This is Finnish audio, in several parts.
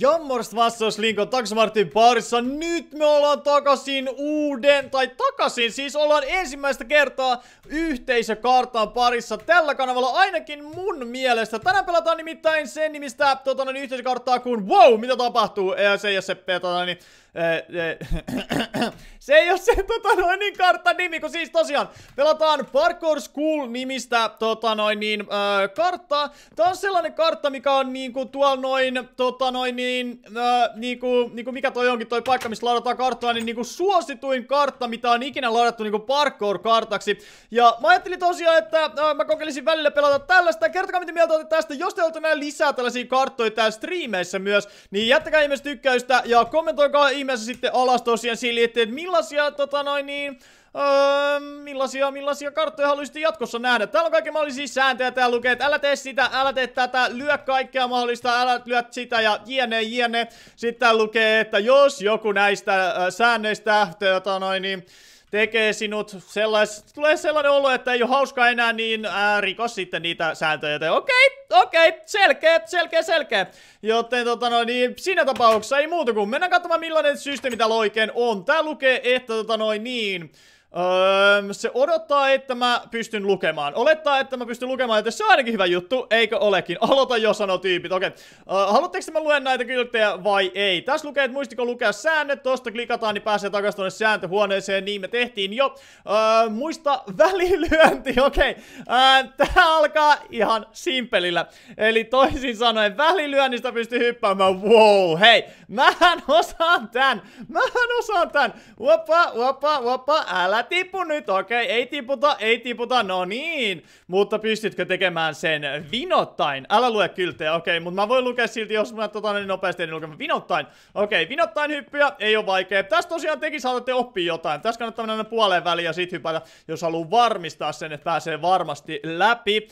Ja morst vastaus Linkon parissa. Nyt me ollaan takaisin uuden, tai takaisin siis ollaan ensimmäistä kertaa yhteisökartan parissa tällä kanavalla ainakin mun mielestä. Tänään pelataan nimittäin sen nimistä tota, niin yhteisökarttaa kuin wow, mitä tapahtuu. Ja se ja se tota, niin Äh, äh, se ei ole se tota noin niin kartan nimi, kun siis tosiaan pelataan Parkour School-nimistä tota noin niin öö, äh, karttaa. Tää on sellainen kartta, mikä on niinku tuolla noin, tota noin niin, öö, niinku, niinku mikä toi onkin toi paikka, missä ladataan karttaa, niin niinku suosituin kartta, mitä on ikinä ladattu niinku Parkour-kartaksi. Ja mä ajattelin tosiaan, että öö, mä kokeilisin välillä pelata tällaista. Kertokaa mitä mieltä olette tästä, jos te olette näin lisää tällaisia karttoja täällä streameissä myös, niin jättäkää ihmeessä tykkäystä ja kommentoikaa ihmeessä nimessä sitten alas tosiaan sille, että millaisia tota noin niin... Öö, millaisia, millaisia karttoja haluaisitte jatkossa nähdä? Täällä on kaiken mahdollisia sääntöjä, täällä lukee, että älä tee sitä, älä tee tätä, lyö kaikkea mahdollista, älä lyö sitä ja jne, jne. Sitten lukee, että jos joku näistä äh, säännöistä, tota noin, niin tekee sinut sellais... Tulee sellainen olo, että ei ole hauska enää, niin ää, rikos sitten niitä sääntöjä. Okei, okei, okay, selkeä, selkeä, selkeä. Joten tota no, niin siinä tapauksessa ei muuta kuin mennään katsomaan millainen systeemi täällä oikein on. Tää lukee, että tota noin niin... Öö, se odottaa, että mä pystyn lukemaan. Olettaa, että mä pystyn lukemaan, että se on ainakin hyvä juttu, eikö olekin? Aloita jo, sano tyypit, okei. Okay. Öö, haluatteko mä luen näitä kylttejä vai ei? Tässä lukee, että muistiko lukea säännöt, tosta klikataan, niin pääsee takaisin tuonne sääntöhuoneeseen, niin me tehtiin jo. Öö, muista välilyönti, okei. Okay. Öö, tää alkaa ihan simpelillä. Eli toisin sanoen välilyönnistä pystyy hyppäämään, wow, hei. Mähän osaan tän, mähän osaan tän. Woppa, woppa, woppa, älä tipu nyt, okei, okay, ei tiputa, ei tiputa, no niin. Mutta pystytkö tekemään sen vinottain? Älä lue kylteä, okei, okay, mutta mä voin lukea silti, jos mä tota niin nopeasti en lukemaan vinottain. Okei, okay, vinottain hyppyä, ei ole vaikea. Tässä tosiaan tekin saatatte oppia jotain. Tässä kannattaa mennä puoleen väliin ja sit hypätä, jos haluaa varmistaa sen, että pääsee varmasti läpi.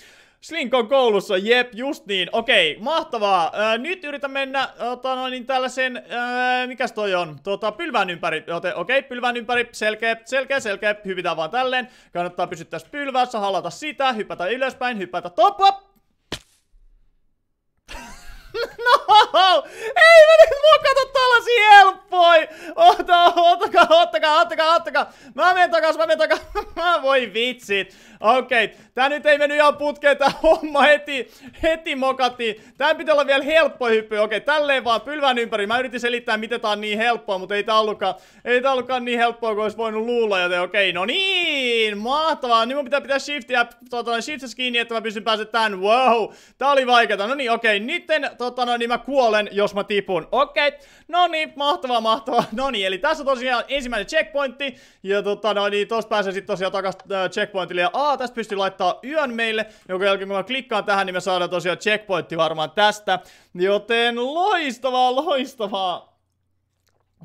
Slink on koulussa, jep, just niin. Okei, mahtavaa. Ää, nyt yritän mennä ota, no, niin tällaisen, ää, mikäs toi on? Tota, pylvään ympäri. Joten, okei, pylvään ympäri, selkeä, selkeä, selkeä. Hyvitään vaan tälleen. Kannattaa pysyä tässä pylvässä, halata sitä, hypätä ylöspäin, hypätä top hop, No! Ei mä nyt mokata tollasia helppoi! Ota, ottakaa, ottakaa, ottakaa, ottakaa! Mä menen takas, mä menen takas! Voi vitsit! Okei, okay. tää nyt ei mennyt ihan putkeen, tää homma heti, heti mokattiin. Tää pitää olla vielä helppo hyppy. Okei, okay, tälleen vaan pylvään ympäri. Mä yritin selittää, miten tää on niin helppoa, mutta ei tää ollutkaan, ei tää ollutkaan niin helppoa kuin olisi voinut luulla, joten okei, okay, no niin! Mahtavaa! Nyt mun pitää pitää shiftiä, tota, shiftiä kiinni, että mä pystyn pääsemään tän. Wow! Tää oli vaikeeta. No niin, okei, okay. nytten, tota, tota noin, niin mä kuolen, jos mä tipun. Okei, okay. no niin, mahtavaa, mahtavaa. No niin, eli tässä on tosiaan ensimmäinen checkpointti, ja tota noin, niin, tosta pääsee sitten tosiaan takas äh, checkpointille, ja aa, tästä pystyy laittaa yön meille, jonka jälkeen kun mä klikkaan tähän, niin me saadaan tosiaan checkpointti varmaan tästä. Joten loistavaa, loistavaa.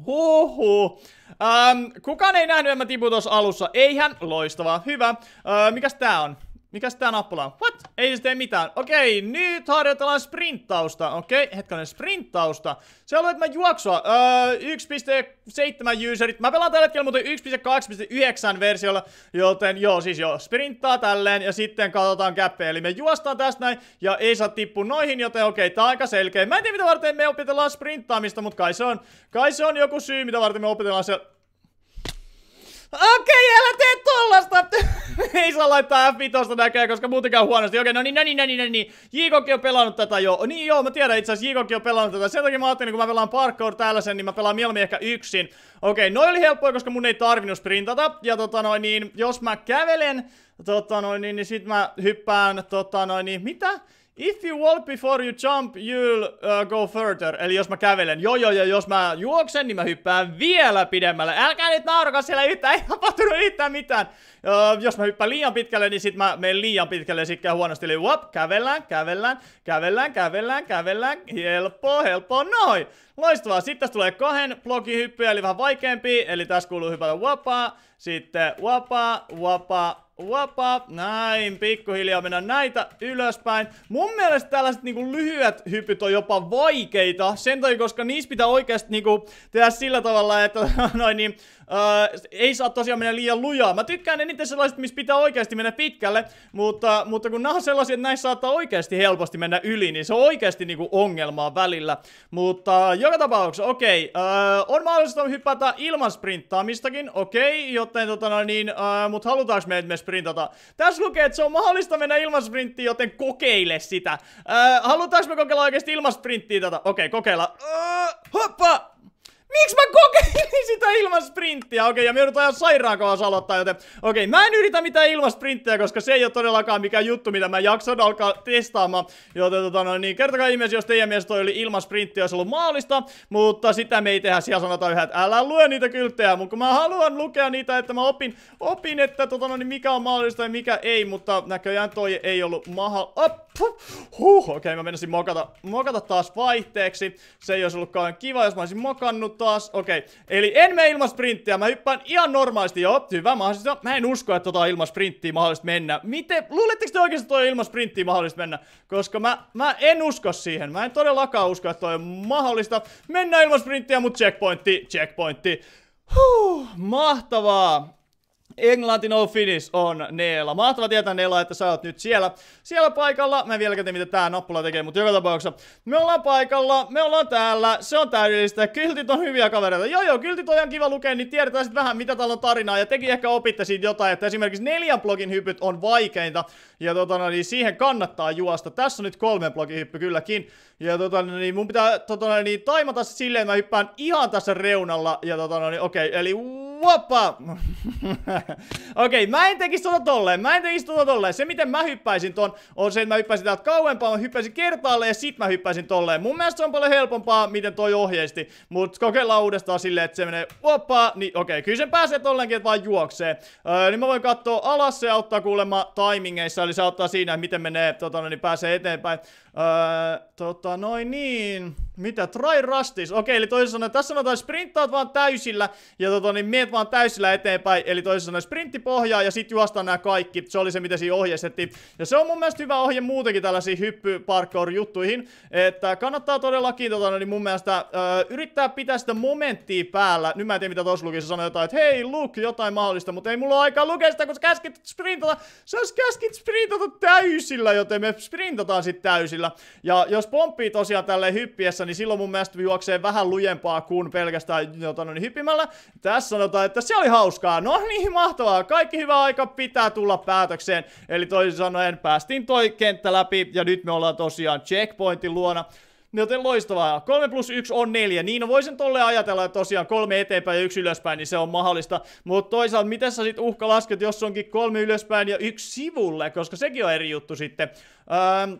Huhu. Ähm, kukaan ei nähnyt, että mä tipun tuossa alussa. Eihän, loistavaa, hyvä. Äh, mikäs tää on? Mikäs tää nappula on? What? Ei se tee mitään. Okei, nyt harjoitellaan sprinttausta. Okei, hetkinen sprinttausta. Se on mä juoksua. Öö, 1.7 userit. Mä pelaan tällä hetkellä muuten 1.2.9 versiolla, joten joo, siis joo, sprinttaa tälleen ja sitten katsotaan käppeä. Eli me juostaan tästä näin ja ei saa tippua noihin, joten okei, tää on aika selkeä. Mä en tiedä mitä varten me opetellaan sprinttaamista, mutta kai se on, kai se on joku syy, mitä varten me opetellaan se Okei, älä tee tollasta! Ei saa laittaa F5 näköjään, koska muutenkaan huonosti. Okei, no niin, no niin, no niin, no niin. on pelannut tätä jo. Oh, niin joo, mä tiedän itse asiassa, Jigokki on pelannut tätä. Sen takia mä ajattelin, kun mä pelaan parkour sen, niin mä pelaan mieluummin ehkä yksin. Okei, noi oli helppoa, koska mun ei tarvinnut sprintata. Ja tota noin, niin jos mä kävelen, tota noin, niin, niin sit mä hyppään, tota noin, niin mitä? If you walk before you jump, you'll uh, go further. Eli jos mä kävelen. Joo joo, ja jos mä juoksen, niin mä hyppään vielä pidemmälle. Älkää nyt naurakaa siellä yhtään, ei tapahtunut yhtään mitään. Uh, jos mä hyppään liian pitkälle, niin sit mä menen liian pitkälle sit käy huonosti. Eli wop, kävellään, kävellään, kävellään, kävellään, kävellään. Helppo, helppo, noin. Loistavaa. Sitten tässä tulee kahden blokin hyppyjä, eli vähän vaikeampi. Eli tässä kuuluu hypätä wopaa, sitten wopaa, wopaa, Wapa, näin, pikkuhiljaa mennään näitä ylöspäin. Mun mielestä tällaiset niinku lyhyet hypyt on jopa vaikeita, sen takia koska niissä pitää oikeasti niinku tehdä sillä tavalla, että noin niin, Uh, ei saa tosiaan mennä liian lujaa. Mä tykkään eniten sellaiset, missä pitää oikeasti mennä pitkälle, mutta, mutta kun nämä on sellaisia, että näissä saattaa oikeasti helposti mennä yli, niin se on oikeasti niinku ongelmaa välillä. Mutta joka tapauksessa, okei, uh, on mahdollista hypätä ilman sprinttaamistakin, okei, joten tota no niin, uh, mutta halutaanko me, me sprintata? Tässä lukee, että se on mahdollista mennä ilman sprinttiä, joten kokeile sitä. Uh, halutaanko me kokeilla oikeasti ilman sprinttiä tätä? Okei, kokeilla. Uh, hoppa! Miksi mä kokeilin sitä ilman sprinttiä? Okei, okay, ja me joudutaan ajan sairaan aloittaa, joten... Okei, okay, mä en yritä mitään ilman sprinttiä, koska se ei ole todellakaan mikään juttu, mitä mä jakson alkaa testaamaan. Joten tota no niin, kertokaa ihmeessä, jos teidän mielestä toi oli ilman sprinttiä, olisi ollut maalista. Mutta sitä me ei tehdä, siellä sanotaan yhä, että älä lue niitä kylttejä. Mutta mä haluan lukea niitä, että mä opin, opin että tota no niin, mikä on maalista ja mikä ei. Mutta näköjään toi ei ollut maha... Huh, okei, okay, mä menisin mokata, mokata taas vaihteeksi. Se ei olisi ollut kauhean kiva, jos mä olisin mokannut taas, okei. Okay. Eli en mene ilman sprinttiä, mä hyppään ihan normaalisti, joo, hyvä mahdollista. No, mä en usko, että tota ilman sprinttiä mahdollista mennä. Miten, luuletteko te oikeasti toi ilman sprinttiä mahdollista mennä? Koska mä, mä en usko siihen, mä en todellakaan usko, että toi on mahdollista. Mennään ilman sprinttiä, mut checkpointti, checkpointti. Huh, mahtavaa. Englanti no finish on Neela. Mahtava tietää Neela, että sä oot nyt siellä. Siellä paikalla, mä en vieläkään tiedä mitä tää nappula tekee, mutta joka tapauksessa me ollaan paikalla, me ollaan täällä, se on täydellistä. Kyltit on hyviä kavereita. Joo joo, kyltit on ihan kiva lukea, niin tiedetään sitten vähän mitä täällä on tarinaa. Ja tekin ehkä opitte siitä jotain, että esimerkiksi neljän blogin hypyt on vaikeinta. Ja tota, no niin siihen kannattaa juosta. Tässä on nyt kolmen blogin hyppy kylläkin. Ja tota, no niin mun pitää tota, no niin taimata silleen, mä hyppään ihan tässä reunalla. Ja tota, niin okei, okay, eli Woppa! Okei, okay, mä en tekisi tota tolleen, mä en tekisi tota tolleen. Se miten mä hyppäisin ton, on se, että mä hyppäisin täältä kauempaa, mä hyppäisin kertaalle ja sit mä hyppäisin tolleen. Mun mielestä se on paljon helpompaa, miten toi ohjeisti. Mut kokeillaan uudestaan silleen, että se menee woppa, niin okei, okay, kyllä sen pääsee tolleenkin, että vaan juoksee. Öö, niin mä voin katsoa alas, se auttaa kuulemma timingeissa, eli se auttaa siinä, miten menee, tota, niin pääsee eteenpäin. Öö, tota, noin niin. Mitä? Try Rustis. Okei, eli toisin sanoen, tässä sanotaan sprinttaat vaan täysillä, ja tota, niin miet vaan täysillä eteenpäin, eli toisin sanoen sprintti pohjaa, ja sit juostaan nämä kaikki. Se oli se, mitä siinä ohjeistettiin. Ja se on mun mielestä hyvä ohje muutenkin tällaisiin hyppyparkour-juttuihin, että kannattaa todellakin tota, niin mun mielestä öö, yrittää pitää sitä momenttia päällä. Nyt mä en tiedä, mitä tuossa lukissa sanoi jotain, että hei, look, jotain mahdollista, mutta ei mulla ole aikaa lukea sitä, kun sä käskit sprintata. Sä käskit sprintata täysillä, joten me sprintataan sit täysillä kyllä. Ja jos pomppii tosiaan tälle hyppiessä, niin silloin mun mielestä juoksee vähän lujempaa kuin pelkästään jota, no, niin hyppimällä. Tässä sanotaan, että se oli hauskaa. No niin, mahtavaa. Kaikki hyvä aika pitää tulla päätökseen. Eli toisin sanoen päästiin toi kenttä läpi ja nyt me ollaan tosiaan checkpointin luona. Joten loistavaa. 3 plus 1 on 4. Niin no voisin tolle ajatella, että tosiaan kolme eteenpäin ja yksi ylöspäin, niin se on mahdollista. Mutta toisaalta, miten sä sit uhka lasket, jos onkin kolme ylöspäin ja yksi sivulle, koska sekin on eri juttu sitten. Öö,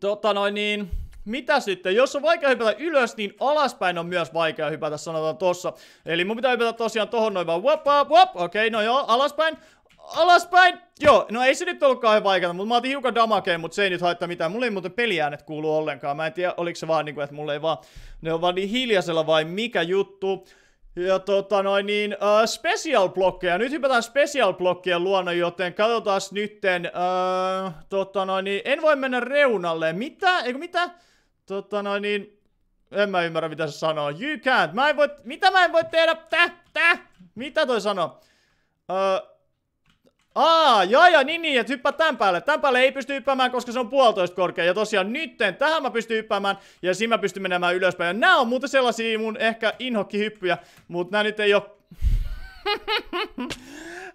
Tota noin niin, mitä sitten? Jos on vaikea hypätä ylös, niin alaspäin on myös vaikea hypätä, sanotaan tossa. Eli mun pitää hypätä tosiaan tohon noin vaan wop, wop, wop. Okei, no joo, alaspäin. Alaspäin! Joo, no ei se nyt ollut kauhean vaikeaa, mutta mä otin hiukan damakeen, mutta se ei nyt haittaa mitään. Mulla ei muuten peliäänet kuulu ollenkaan. Mä en tiedä, oliko se vaan niinku, että mulla ei vaan, ne on vaan niin hiljaisella vai mikä juttu. Ja tota noin niin, uh, special blokkeja. Nyt hypätään special blokkien luona, joten katsotaan nytten, Uh, tota noin niin, en voi mennä reunalle. Mitä? Eikö mitä? Tota noin niin, en mä ymmärrä mitä se sanoo. You can't. Mä en voi, mitä mä en voi tehdä? Tä, tä? Mitä toi sanoo? Uh, Aa, joo joo, niin niin, että hyppää tämän päälle. Tämän päälle ei pysty hyppäämään, koska se on puolitoista korkea. Ja tosiaan nytten tähän mä pystyn hyppäämään ja siinä mä pystyn menemään ylöspäin. Ja nää on muuten sellaisia mun ehkä inhokkihyppyjä, mutta nää nyt ei oo...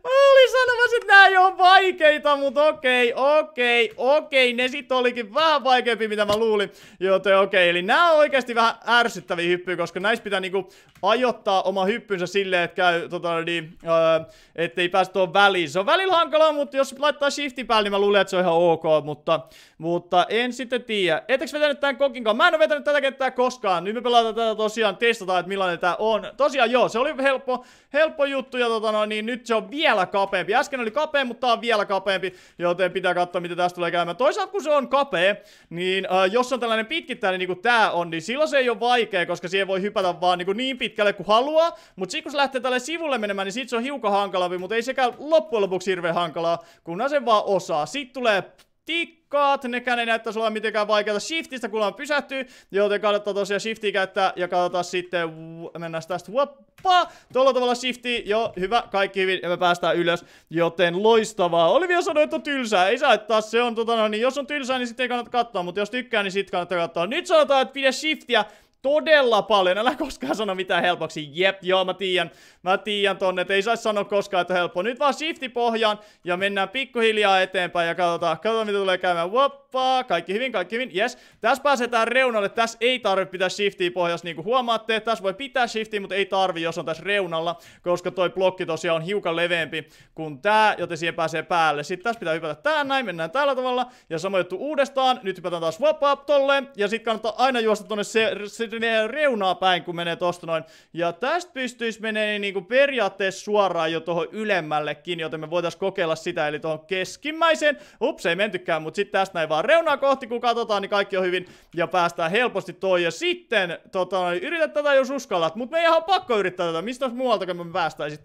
Mä olin sanomassa, että nää ei oo vaikeita, mutta okei, okei, okei. Ne sit olikin vähän vaikeampi, mitä mä luulin. Joten okei, eli nää on oikeasti vähän ärsyttäviä hyppyjä, koska näissä pitää niinku ajoittaa oma hyppynsä silleen, että käy, tota, niin, öö, ettei päästä tuon väliin. Se on välillä hankalaa, mutta jos laittaa shiftin päälle, niin mä luulen, että se on ihan ok, mutta, mutta en sitten tiedä. Eteks vetänyt tämän kokinkaan? Mä en oo vetänyt tätä kenttää koskaan. Nyt me pelataan tätä tosiaan, testataan, että millainen tää on. Tosiaan joo, se oli helppo, helppo juttu ja tota, no, niin nyt se on vielä vielä kapeampi. Äsken oli kapea, mutta tää on vielä kapeampi, joten pitää katsoa, mitä tästä tulee käymään. Toisaalta kun se on kapea, niin äh, jos on tällainen pitkittäinen niin kuin tää on, niin silloin se ei ole vaikea, koska siihen voi hypätä vaan niin, kuin niin pitkälle kuin haluaa. Mutta sitten kun se lähtee tälle sivulle menemään, niin sit se on hiukan hankalampi, mutta ei sekään loppujen lopuksi hirveän hankalaa, kunhan se vaan osaa. Sitten tulee tik shortcut, nekään ei näyttäisi olla mitenkään vaikeata shiftistä, kun on pysähtyy, joten kannattaa tosiaan shiftiä käyttää ja katsotaan sitten, mennään tästä wappa, tuolla tavalla shifti, jo hyvä, kaikki hyvin ja me päästään ylös, joten loistavaa. Olivia sanoa, että on tylsää, ei saa taas se on tota no, niin jos on tylsää, niin sitten ei kannata katsoa, mutta jos tykkää, niin sitten kannattaa katsoa. Nyt sanotaan, että pidä shiftiä, todella paljon. Älä koskaan sano mitään helpoksi. Jep, joo mä tiedän. Mä tiedän tonne, että ei saisi sanoa koskaan, että on helppo. Nyt vaan shifti pohjaan ja mennään pikkuhiljaa eteenpäin ja katsotaan, katsotaan mitä tulee käymään. Whoppaa, kaikki hyvin, kaikki hyvin, yes. Tässä pääsetään reunalle, tässä ei tarvitse pitää shiftiä pohjassa, niin kuin huomaatte. Tässä voi pitää shiftiä, mutta ei tarvi, jos on tässä reunalla, koska toi blokki tosiaan on hiukan leveämpi kuin tää, joten siihen pääsee päälle. Sitten tässä pitää hypätä tää näin, mennään tällä tavalla ja sama juttu uudestaan. Nyt hypätään taas wop up tolle ja sitten kannattaa aina juosta tonne se, se, se, reunaa päin, kun menee tosta noin. Ja tästä pystyisi menee niin niinku periaatteessa suoraan jo tuohon ylemmällekin, joten me voitaisiin kokeilla sitä, eli tuohon keskimmäiseen. Ups, ei mentykään, mutta sitten tästä näin vaan reunaa kohti, kun katsotaan, niin kaikki on hyvin ja päästään helposti toi. Ja sitten, tota, no niin, yritä tätä jos uskallat, mutta me ei ihan pakko yrittää tätä, mistä muualta kun me päästäisiin.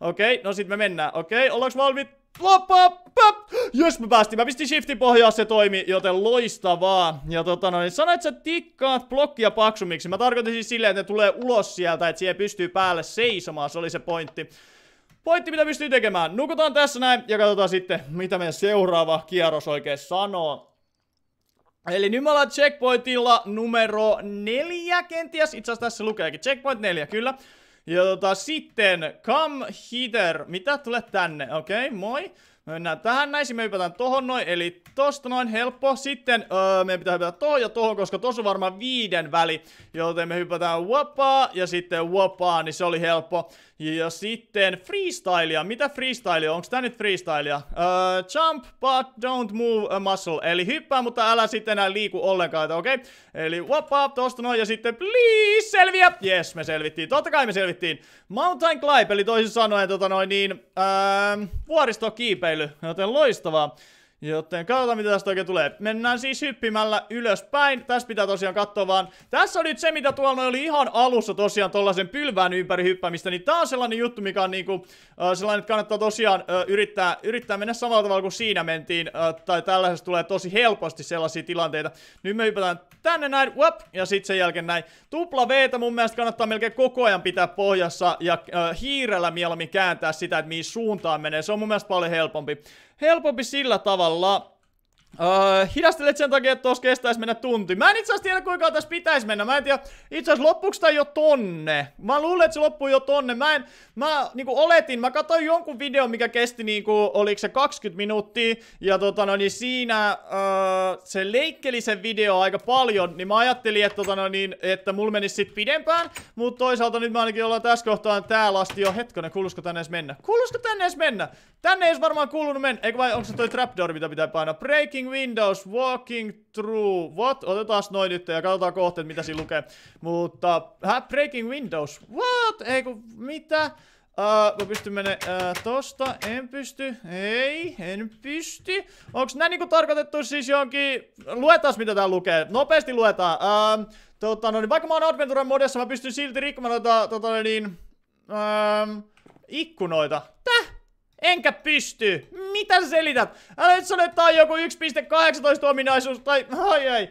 Okei, okay, no sitten me mennään. Okei, okay, ollaanko valmiit? Plop, plop, plop. mä päästin. Mä pistin shiftin pohjaa, se toimi, joten loistavaa. Ja tota noin, sanoit, että sä tikkaat blokkia paksumiksi. Mä tarkoitin siis silleen, että ne tulee ulos sieltä, että siihen pystyy päälle seisomaan. Se oli se pointti. Pointti, mitä pystyy tekemään. Nukutaan tässä näin ja katsotaan sitten, mitä meidän seuraava kierros oikein sanoo. Eli nyt me ollaan checkpointilla numero neljä kenties. Itse asiassa tässä lukeekin checkpoint neljä, kyllä. Ja tota, sitten, come hither. Mitä? Tule tänne. Okei, okay, moi. Mennään tähän näin, me hypätään tohon noin, eli tosta noin helppo. Sitten öö, meidän pitää hypätä tohon ja tohon, koska tossa on varmaan viiden väli. Joten me hypätään wapaa ja sitten wapaa, niin se oli helppo. Ja sitten freestylia. Mitä freestylia? Onko tää nyt freestylia? Uh, jump, but don't move a muscle. Eli hyppää, mutta älä sitten enää liiku ollenkaan. Okei. Okay? Eli wop up, tosta noin. Ja sitten please selviä. Yes, me selvittiin. Totta kai me selvittiin. Mountain climb, eli toisin sanoen tota noin niin... Uh, vuoristokiipeily. Joten loistavaa. Joten katsotaan mitä tästä oikein tulee. Mennään siis hyppimällä ylöspäin. Tässä pitää tosiaan katsoa vaan. Tässä on nyt se mitä tuolla oli ihan alussa tosiaan tollasen pylvään ympäri hyppämistä. Niin tää on sellainen juttu mikä on niinku äh, sellainen, että kannattaa tosiaan äh, yrittää, yrittää mennä samalla tavalla kuin siinä mentiin. Äh, tai tällaisessa tulee tosi helposti sellaisia tilanteita. Nyt me hypätään tänne näin. Wop, ja sitten sen jälkeen näin. Tupla V mun mielestä kannattaa melkein koko ajan pitää pohjassa ja hiirellä mieluummin kääntää sitä, että mihin suuntaan menee. Se on mun mielestä paljon helpompi. Helpompi sillä tavalla, Öö, hidastelet sen takia, että tuossa kestäisi mennä tunti. Mä en itse asiassa tiedä, kuinka tässä pitäisi mennä. Mä en tiedä, itse asiassa loppuuko tämä jo tonne? Mä luulen, että se loppuu jo tonne. Mä en, mä niinku oletin, mä katsoin jonkun videon, mikä kesti niinku, oliko se 20 minuuttia. Ja tota no niin siinä öö, se leikkeli sen video aika paljon, niin mä ajattelin, että tota no niin, että mulla menisi sit pidempään. Mutta toisaalta nyt mä ainakin ollaan tässä kohtaan täällä asti jo. Hetkinen, kuulusko tänne edes mennä? Kuulusko tänne edes mennä? Tänne ei varmaan kuulunut mennä. Eikö vai onko se toi trapdoor, mitä pitää painaa? Breaking Opening windows, walking through. What? Otetaan noin nyt ja katsotaan kohta, mitä siinä lukee. Mutta, hä? Äh, breaking windows. What? Ei kun, mitä? Uh, mä pystyn mene uh, tosta, en pysty, ei, en pysty. Onks nää niinku tarkoitettu siis jonkin, luetaas mitä tää lukee, nopeasti luetaan. Uh, tota, no niin, vaikka mä oon Adventure modessa, mä pystyn silti rikkomaan noita, tota niin, uh, ikkunoita. Täh? Enkä pysty. Mitä selität? Älä nyt sano, että on joku 1.18 ominaisuus tai... Ai ai.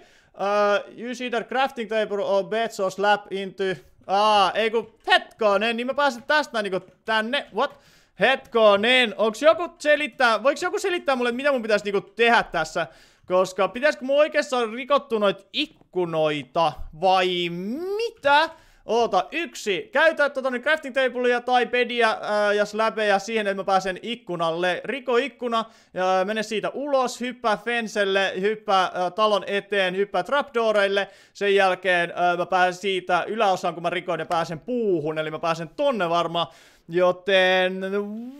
Uh, see that crafting table or bed or slap into... Aa, ei ku hetkonen, niin mä pääsen tästä niinku tänne. What? Hetkonen, onks joku selittää, Voiks joku selittää mulle, mitä mun pitäisi niinku tehdä tässä? Koska pitäisikö mun oikeastaan rikottu noita ikkunoita vai mitä? Oota, yksi. Käytä tota nyt crafting tablea tai pediä ää, äh, ja släpejä siihen, että mä pääsen ikkunalle. Riko ikkuna, ää, mene siitä ulos, hyppää fenselle, hyppää ää, äh, talon eteen, hyppää trapdooreille. Sen jälkeen ää, äh, mä pääsen siitä yläosaan, kun mä rikoin ja pääsen puuhun. Eli mä pääsen tonne varmaan. Joten...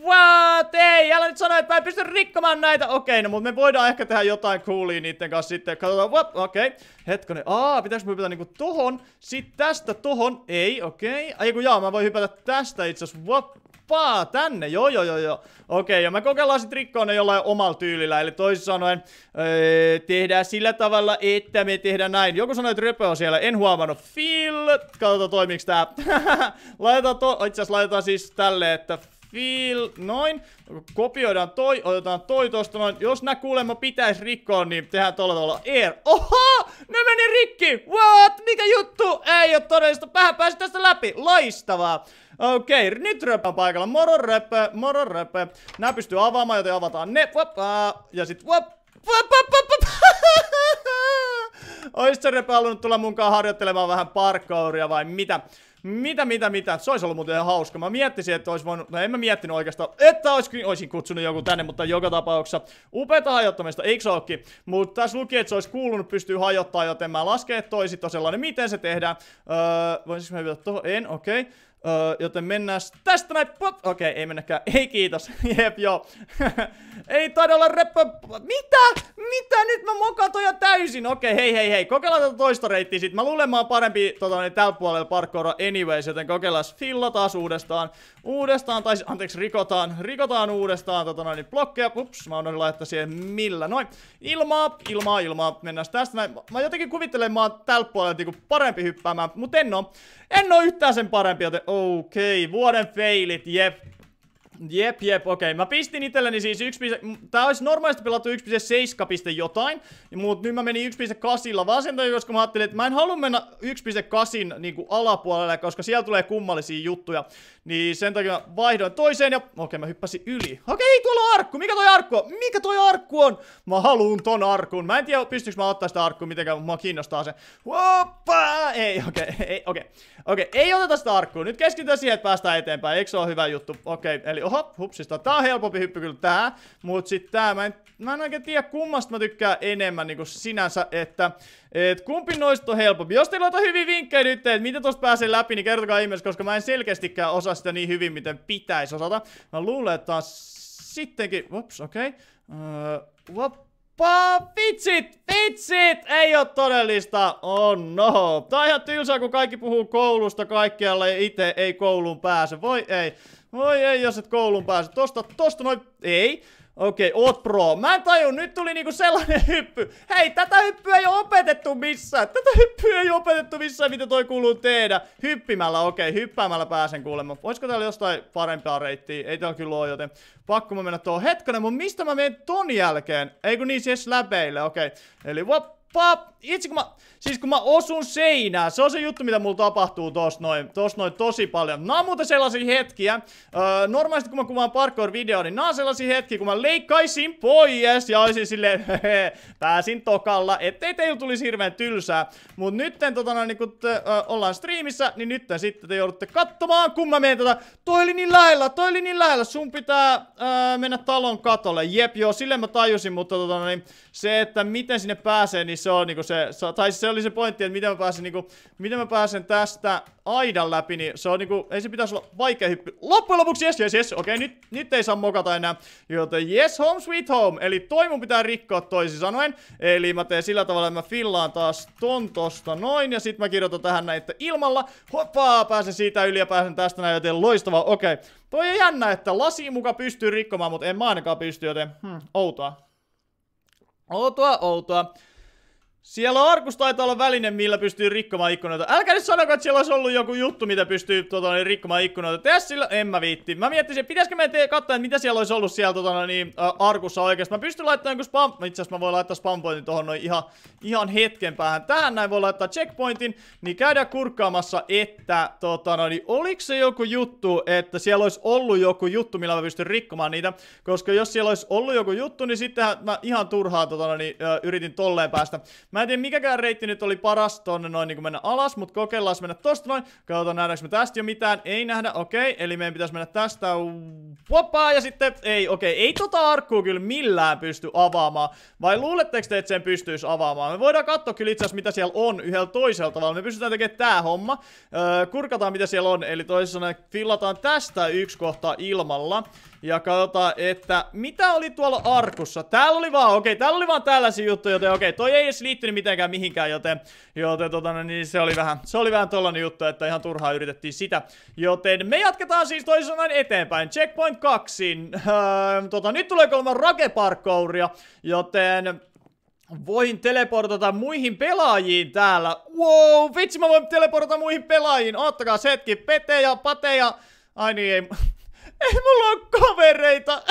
What? Ei, älä nyt sano, että mä en pysty rikkomaan näitä. Okei, okay, no mutta me voidaan ehkä tehdä jotain coolia niiden kanssa sitten. Katsotaan, what? Okei. Okay. Hetkonen. Aa, pitäis mä hypätä niinku tohon? Sit tästä tohon? Ei, okei. Okay. Ai kun jaa, mä voin hypätä tästä itse asiassa. What? paa tänne, joo joo joo joo. Okei, ja mä kokeillaan sit rikkoa ne jollain omalla tyylillä, eli toisin sanoen öö, tehdään sillä tavalla, että me tehdään näin. Joku sanoi, että röpö on siellä, en huomannut. Phil, katsotaan toimiks tää. laitetaan to, itse laitetaan siis tälle, että Feel, noin. Kopioidaan toi, otetaan toi tosta noin. Jos nää kuulemma pitäisi rikkoa, niin tehdään tolla tavalla air. Oho! Ne meni rikki! What? Mikä juttu? Ei oo todellista. Pähä pääsi tästä läpi. Laistavaa. Okei, okay, nyt röpä paikalla. Moro röpö, moro röpö. Nää pystyy avaamaan, joten avataan ne. Wop, ah. ja sit wop, wop, wop, wop, wop. Oisit sä halunnut tulla munkaan harjoittelemaan vähän parkouria vai mitä? Mitä, mitä, mitä? Se olisi ollut muuten ihan hauska. Mä miettisin, että olisi voinut... No en mä miettinyt oikeastaan, että olisi, olisin kutsunut joku tänne, mutta joka tapauksessa Upeita hajottamista, eikö se ookin? Mutta tässä luki, että se olisi kuulunut pystyy hajottaa, joten mä lasken, että toi sit sellainen. Miten se tehdään? Öö, voisinko mä vielä tuohon? En, okei. Okay. Öö, joten mennään tästä näin. Pop. Okei, ei mennäkään. Ei kiitos. Jep, joo. ei taida olla reppa. Mitä? Mitä? Nyt mä mokaan toi täysin. Okei, hei, hei, hei. Kokeillaan tätä toista reittiä sit. Mä luulen, mä oon parempi tota, niin, tällä puolella parkoura anyways, joten kokeillaan Filla taas uudestaan uudestaan, tai siis, anteeksi, rikotaan, rikotaan uudestaan tota noin, niin blokkeja. Ups, mä unohdin laittaa siihen millä. Noin, ilmaa, ilmaa, ilmaa, mennään tästä näin. Mä jotenkin kuvittelen, mä oon tällä puolella niin parempi hyppäämään, mut en oo. En oo yhtään sen parempi, joten okei, okay. vuoden failit, jep. Jep, jep, okei. Okay. Mä pistin itselleni siis 1, tää olisi normaalisti pelattu 1.7 piste jotain, mutta nyt mä menin 1.8 vasenta, koska mä ajattelin, että mä en halua mennä 1.8 niin alapuolelle, koska siellä tulee kummallisia juttuja. Niin sen takia mä vaihdoin toiseen ja... Okei, okay, mä hyppäsin yli. Okei, okay, tuolla on arkku! Mikä toi arkku on? Mikä toi arkku on? Mä haluun ton arkun. Mä en tiedä, pystyykö mä ottaa sitä arkkua mitenkään, mutta mua kiinnostaa se. Hoppa! Ei, okei, okay, ei, okei. Okay. Okei, okay, ei oteta sitä arkkua. Nyt keskitytään siihen, että päästään eteenpäin. Eikö se ole hyvä juttu? Okei, okay, eli oho, hupsista. Tää on helpompi hyppy kyllä tää. Mut sit tää, mä en mä en oikein tiedä kummasta mä tykkään enemmän niinku sinänsä, että et kumpi noista on helpompi. Jos teillä on hyviä vinkkejä nyt, että miten tosta pääsee läpi, niin kertokaa ihmeessä, koska mä en selkeästikään osaa sitä niin hyvin, miten pitäisi osata. Mä luulen, että on sittenkin... Ups, okei. Öö, okay. Uh, vitsit, vitsit, ei oo todellista, oh no. Tää on ihan tylsää, kun kaikki puhuu koulusta kaikkialle ja itse ei kouluun pääse. Voi ei, voi ei, jos et kouluun pääse. Tosta, tosta noin, ei. Okei, okay, oot pro. Mä en tajun, nyt tuli niinku sellainen hyppy. Hei, tätä hyppyä ei ole opetettu missään. Tätä hyppyä ei ole opetettu missään, mitä toi kuuluu tehdä. Hyppimällä, okei, okay, hyppäämällä pääsen kuulemma. Voisiko täällä jostain parempaa reittiä? Ei täällä kyllä ole, joten pakko mä mennä tuohon. Hetkinen, mun mistä mä menen ton jälkeen? Ei kun niin, siis läpeille, okei. Okay. Eli wop, pap, itse kun mä, siis kun mä osun seinään, se on se juttu, mitä mulla tapahtuu tos noin, tos noin tosi paljon. Nää on muuten sellaisia hetkiä, öö, normaalisti kun mä kuvaan parkour-videoa, niin nää on sellaisia hetkiä, kun mä leikkaisin pois ja olisin silleen, pääsin tokalla, ettei teillä tulisi hirveän tylsää. Mut nytten totona, niin kun te, öö, ollaan striimissä, niin nytten sitten te joudutte katsomaan, kun mä menen tätä. Toi oli niin lähellä, toi oli niin lähellä, sun pitää öö, mennä talon katolle. Jep, joo, sille mä tajusin, mutta tota noin, se, että miten sinne pääsee, niin se on niinku se, tai siis se oli se pointti, että miten mä pääsen niinku, miten mä pääsen tästä aidan läpi, niin se on niinku, ei se pitäisi olla vaikea hyppy. Loppujen lopuksi, yes, yes, yes, okei, okay, nyt, nyt ei saa mokata enää, joten yes, home sweet home, eli toi mun pitää rikkoa toisin sanoen, eli mä teen sillä tavalla, että mä fillaan taas ton tosta noin, ja sit mä kirjoitan tähän näitä ilmalla, hoppaa, pääsen siitä yli ja pääsen tästä näin, joten loistavaa, okei. Okay. Toi on jännä, että lasi muka pystyy rikkomaan, mutta en mä ainakaan pysty, joten hmm, outoa. Outoa, outoa. Siellä arkus taitaa olla väline, millä pystyy rikkomaan ikkunoita. Älkää nyt sanoa, että siellä olisi ollut joku juttu, mitä pystyy tota, niin, rikkomaan ikkunoita. Tee sillä, en mä viitti. Mä miettisin, että pitäisikö meidän te- katsoa, että mitä siellä olisi ollut siellä tota, niin, ä, arkussa oikeasti. Mä pystyn laittamaan joku spam... Itse asiassa mä voin laittaa spampointin tohon noin ihan, ihan hetken päähän. Tähän näin voi laittaa checkpointin. Niin käydään kurkkaamassa, että tota, no, niin, oliko se joku juttu, että siellä olisi ollut joku juttu, millä mä pystyn rikkomaan niitä. Koska jos siellä olisi ollut joku juttu, niin sittenhän mä ihan turhaa tota, no, niin, ä, yritin tolleen päästä. Mä en tiedä mikäkään reitti nyt oli paras tonne noin niinku mennä alas, mut kokeillaan mennä tosta noin. Katsotaan nähdäänkö me tästä jo mitään. Ei nähdä, okei. Okay. Eli meidän pitäisi mennä tästä. wopaa ja sitten, ei okei. Okay. Ei tota arkkuu kyllä millään pysty avaamaan. Vai luuletteko te, että sen pystyisi avaamaan? Me voidaan katsoa kyllä itse mitä siellä on yhdellä toisella tavalla. Me pystytään tekemään tää homma. Öö, kurkataan mitä siellä on. Eli toisessa fillataan tästä yksi kohta ilmalla. Ja katsotaan, että mitä oli tuolla arkussa. Täällä oli vaan, okei, okay, täällä oli vaan tällaisia juttuja, joten okei, okay, toi ei edes liittynyt mitenkään mihinkään, joten, joten tota, no niin se oli vähän, se oli vähän tollanen juttu, että ihan turhaa yritettiin sitä. Joten me jatketaan siis toisenaan eteenpäin. Checkpoint 2. Öö, tota, nyt tulee kolme rakeparkouria, joten voin teleportata muihin pelaajiin täällä. Wow, vitsi mä voin teleportata muihin pelaajiin. Oottakaa setki, Pete ja Pate ja... Ai niin, ei ei mulla ole kavereita.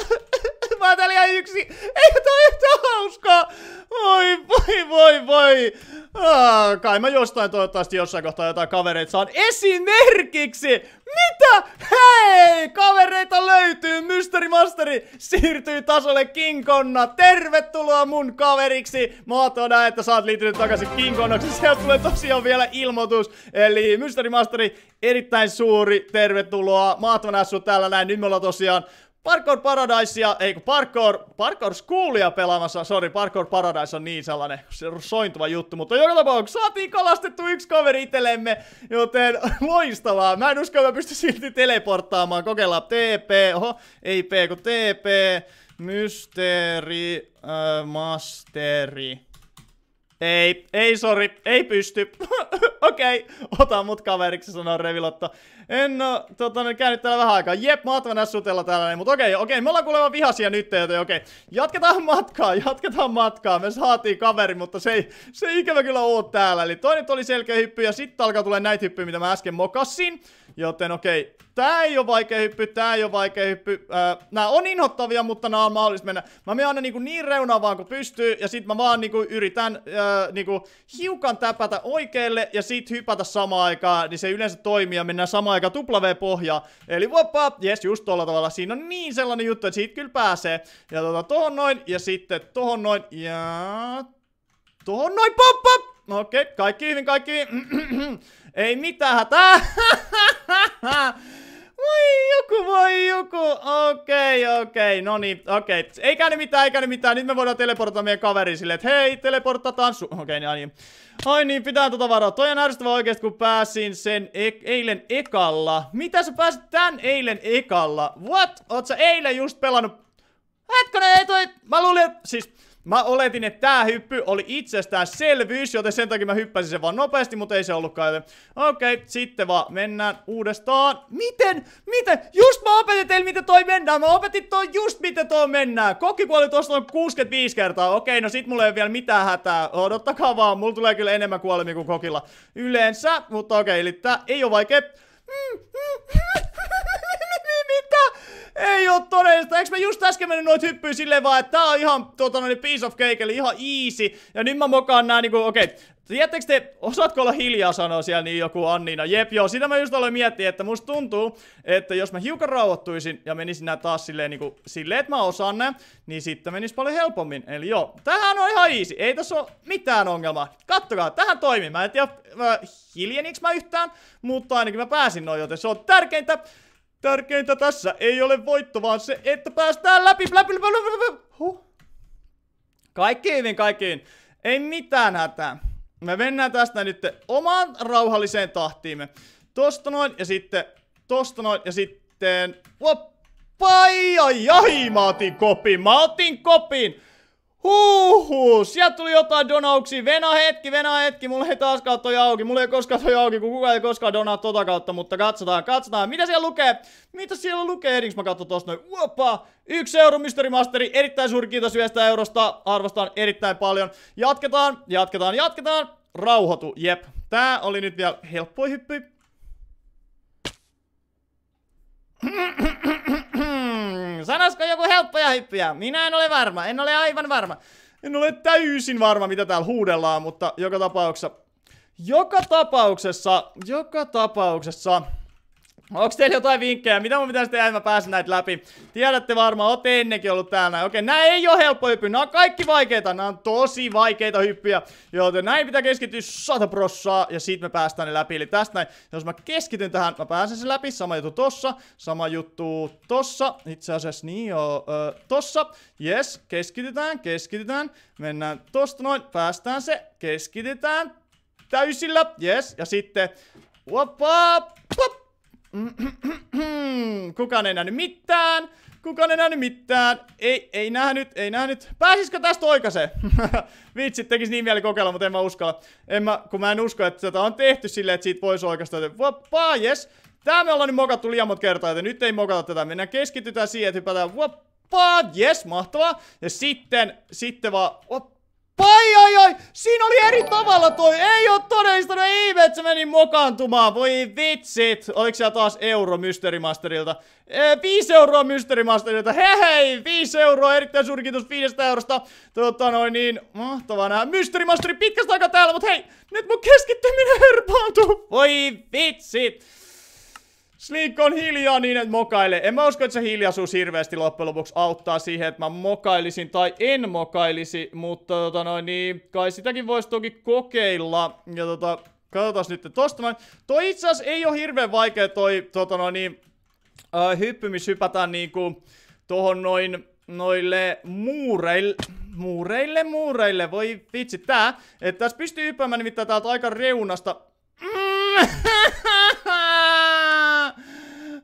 Mä oon täällä yksi. Ei tää ole hauskaa. Voi, voi, voi, voi. Ah, kai mä jostain toivottavasti jossain kohtaa jotain kavereita saan. Esimerkiksi mitä? Hei! Kavereita löytyy! Mystery Masteri siirtyy tasolle King Konna. Tervetuloa mun kaveriksi! Mä todella, että sä oot liittynyt takaisin King Konnaksi. Sieltä tulee tosiaan vielä ilmoitus. Eli Mystery Masteri, erittäin suuri tervetuloa. Mä oon täällä näin. Nyt me ollaan tosiaan Parkour Paradisea, ei kun Parkour, Parkour Schoolia pelaamassa, sorry, Parkour Paradise on niin sellainen se sointuva juttu, mutta joka tapauksessa saatiin kalastettu yksi kaveri itsellemme, joten loistavaa, mä en usko, että mä pystyn silti teleporttaamaan, kokeillaan TP, oho, ei P, kun TP, Mysteeri, äh, Masteri. Ei, ei sori, ei pysty. Okei, okay, ota mut kaveriksi, sanoo Revilotto. En oo tota, käynyt täällä vähän aikaa. Jep, mahtava sutella täällä, mutta okei, okei, me ollaan kuulemma vihasia nyt, joten okei. Jatketaan matkaa, jatketaan matkaa. Me saatiin kaveri, mutta se ei, se ei ikävä kyllä oo täällä. Eli toi nyt oli selkeä hyppy ja sitten alkaa tulee näitä hyppyjä, mitä mä äsken mokassin. Joten okei, tää ei oo vaikea hyppy, tää ei oo vaikea hyppy. Öö, nää on inhottavia, mutta nää on mahdollista mennä. Mä menen aina niinku niin reunaan vaan kun pystyy, ja sit mä vaan niinku yritän öö, niinku hiukan täpätä oikealle ja sit hypätä samaan aikaan, niin se yleensä toimii ja mennään samaan aika W-pohja. Eli voppa, jes, just tuolla tavalla. Siinä on niin sellainen juttu, että siitä kyllä pääsee. Ja tota, tohon noin, ja sitten tohon noin, ja... Tohon noin, pop, pop! No okei, okay, kaikki hyvin, kaikki hyvin. Ei mitään hätää. Voi joku, voi joku. Okei, okay, okei, okay. no niin, okei. Okay. Ei käynyt mitään, ei käynyt mitään. Nyt me voidaan teleportata meidän kaveri silleen, että hei, teleportataan su... Okei, okay, niin, niin. Ai niin, pitää tota varoa. Toi on ärsyttävä oikeesti, kun pääsin sen e eilen ekalla. Mitä sä pääsit tän eilen ekalla? What? Oot sä eilen just pelannut? Hetkinen, ei toi... Mä luulin, että... Siis... Mä oletin, että tää hyppy oli itsestäänselvyys, joten sen takia mä hyppäsin sen vaan nopeasti, mutta ei se ollutkaan. okei, okay, sitten vaan mennään uudestaan. Miten? Miten? Just mä opetin teille, miten toi mennään. Mä opetin toi just, miten toi mennään. kuoli tosta on 65 kertaa. Okei, okay, no sit mulla ei ole vielä mitään hätää. Odottakaa vaan, mulla tulee kyllä enemmän kuolemia kuin kokilla. Yleensä, mutta okei, okay, eli tää ei ole vaikea. Mm, mm, mm. mm, mm mitä? Ei oo todellista. Eikö mä just äsken mennyt noit hyppyy silleen vaan, että tää on ihan tuota noin piece of cake, eli ihan easy. Ja nyt mä mokaan nää niinku, okei. Okay. Tiedättekö te, osaatko olla hiljaa sanoa siellä niin joku Anniina? Jep, joo, sitä mä just aloin miettiä, että musta tuntuu, että jos mä hiukan rauhoittuisin ja menisin nää taas silleen niinku, silleen, että mä osaan nää, niin sitten menis paljon helpommin. Eli joo, tähän on ihan easy, ei tässä ole mitään ongelmaa. Kattokaa, tähän toimii. Mä en tiedä, hiljeniks mä yhtään, mutta ainakin mä pääsin noin, joten se on tärkeintä. Tärkeintä tässä ei ole voitto, vaan se, että päästään läpi. läpi, läpi, läpi. läpi. Huh. Kaikki hyvin, niin kaikkiin. Ei mitään hätää. Me mennään tästä nyt omaan rauhalliseen tahtiimme. Tosta noin ja sitten, tosta noin ja sitten, loppai, ai, ai, mä otin kopin, mä otin kopin. Huhhuh, sieltä tuli jotain donauksia. Vena hetki, vena hetki, mulla ei taaskaan toi auki. Mulla ei koskaan toi auki, kun kukaan ei koskaan donaa tota kautta, mutta katsotaan, katsotaan. Mitä siellä lukee? Mitä siellä lukee? Ehdinkö mä katso tosta noin? Uoppa! Yksi euro Mystery Masteri, erittäin suuri kiitos yhdestä eurosta, arvostan erittäin paljon. Jatketaan, jatketaan, jatketaan. Rauhoitu, jep. Tää oli nyt vielä helppo hyppy. Sanasko joku helppoja hyppyjä? Minä en ole varma, en ole aivan varma. En ole täysin varma, mitä täällä huudellaan, mutta joka tapauksessa... Joka tapauksessa, joka tapauksessa... Onks teillä jotain vinkkejä? Mitä mun pitäisi tehdä, että mä pääsen näitä läpi? Tiedätte varmaan, ootte ennenkin ollut täällä. Okei, nää ei ole helppo hyppy. Nää on kaikki vaikeita. Nää on tosi vaikeita hyppyjä. Joten näin pitää keskittyä sata prossaa ja sit me päästään ne läpi. Eli tästä näin, jos mä keskityn tähän, mä pääsen sen läpi. Sama juttu tossa, sama juttu tossa. Itse asiassa niin joo, ö, tossa. Yes, keskitytään, keskitytään. Mennään tosta noin, päästään se. Keskitytään täysillä. Yes, ja sitten... Wop, wop. Mm-hmm. Kukaan ei nähnyt mitään. Kukaan ei nähnyt mitään. Ei, ei nähnyt, ei nähnyt. Pääsisikö tästä oikaiseen? Vitsi, tekisi niin mieli kokeilla, mutta en mä uskalla. En mä, kun mä en usko, että tätä on tehty silleen, että siitä voisi oikeastaan Joten vapaa, jes. Tää me ollaan nyt mokattu liian monta kertaa, joten nyt ei mokata tätä. Mennään keskitytään siihen, että hypätään. Vapaa, jes, mahtavaa. Ja sitten, sitten vaan, op, Ai ai ai, siinä oli eri tavalla toi, ei oo todistanut, ei ihme, että se meni mokaantumaan, voi vitsit. Oliko siellä taas euro Mystery Masterilta? Ee, 5 euroa Mystery Masterilta, hei hei, 5 euroa, erittäin suuri kiitos 5 eurosta. Tota noin niin, mahtavaa nää Mystery Masteri pitkästä aikaa täällä, mut hei, nyt mun keskittyminen herpaantuu. Voi vitsit. Slink on hiljaa niin, että mokaile. En mä usko, että se hiljaisuus hirveästi loppujen lopuksi auttaa siihen, että mä mokailisin tai en mokailisi, mutta tota noin, niin kai sitäkin voisi toki kokeilla. Ja tota, katsotaan nyt tosta noin. Toi itse asiassa ei ole hirveän vaikea toi tota noin, niin, äh, hyppymis hypätään niinku tohon noin noille muureille, muureille, muureille, voi vitsi, tää, että tässä pystyy hyppäämään nimittäin täältä aika reunasta. Mm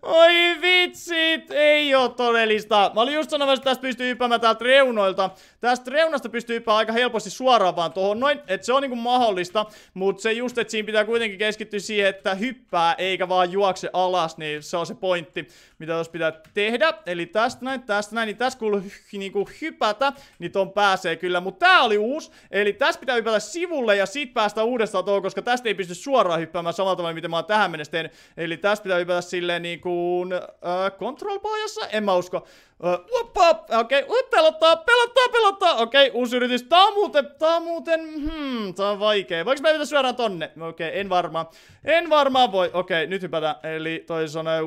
Oi vitsit, ei oo todellista. Mä olin just sanomassa, että tästä pystyy hyppäämään täältä reunoilta. Tästä reunasta pystyy hyppää aika helposti suoraan vaan tohon noin, että se on niinku mahdollista. Mut se just, että siinä pitää kuitenkin keskittyä siihen, että hyppää eikä vaan juokse alas, niin se on se pointti, mitä tuossa pitää tehdä. Eli tästä näin, tästä näin, niin tässä kuuluu niinku hypätä, niin ton pääsee kyllä. Mut tää oli uusi, eli tässä pitää hypätä sivulle ja sit päästä uudestaan tuohon, koska tästä ei pysty suoraan hyppäämään samalla tavalla, miten mä oon tähän mennessä tehnyt. Eli tästä pitää hypätä silleen niinku kuin äh, control-pohjassa, en mä usko. Äh, okei, okay. pelottaa, pelottaa, pelottaa, okei, okay, uusi yritys. Tää on muuten, tää on muuten, hmm, tää on vaikee. Voinko mä hypätä syödään tonne? Okei, okay, en varmaan, en varmaan voi. Okei, okay, nyt hypätään, eli toi sanoo,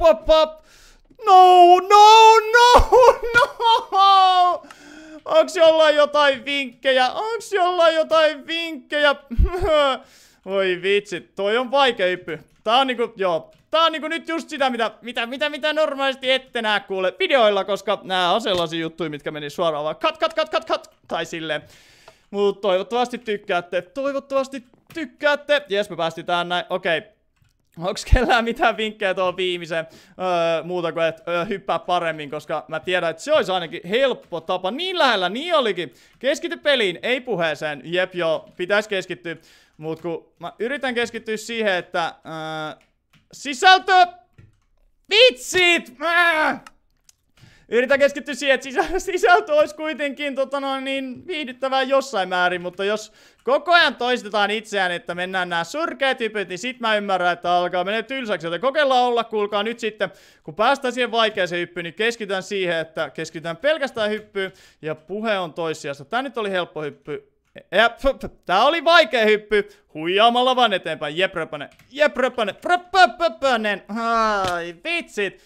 wop, No, no, no, no! Onks jollain jotain vinkkejä? Onks jollain jotain vinkkejä? Voi vitsi, toi on vaikea hyppy. Tää on niinku, joo, tää on niinku nyt just sitä, mitä, mitä, mitä, mitä normaalisti ette näe kuule videoilla, koska nää on sellaisia juttuja, mitkä meni suoraan vaan kat, kat, kat, kat, kat, tai silleen. Mut toivottavasti tykkäätte, toivottavasti tykkäätte. Jes, me päästiin tähän näin, okei. Okay. Onks kellään mitään vinkkejä tuohon viimeiseen öö, muuta kuin, että öö, hyppää paremmin, koska mä tiedän, että se olisi ainakin helppo tapa. Niin lähellä, niin olikin. Keskity peliin, ei puheeseen. Jep, joo, pitäisi keskittyä. Mut kun mä yritän keskittyä siihen, että äh, sisältö... Vitsit! Äh! Yritän keskittyä siihen, että sisältö, sisältö olisi kuitenkin tota noin, niin viihdyttävää jossain määrin, mutta jos koko ajan toistetaan itseään, että mennään nämä surkeat hypyt, niin sit mä ymmärrän, että alkaa mennä tylsäksi, joten kokeillaan olla, kuulkaa nyt sitten, kun päästään siihen vaikeaseen hyppyyn, niin keskitytään siihen, että keskitytään pelkästään hyppyyn ja puhe on toissijasta. Tämä nyt oli helppo hyppy, ja, tää oli vaikea hyppy. Huijaamalla vaan eteenpäin. Jepröpönen. Jepröpönen. Pröpöpöpönen. Ai vitsit.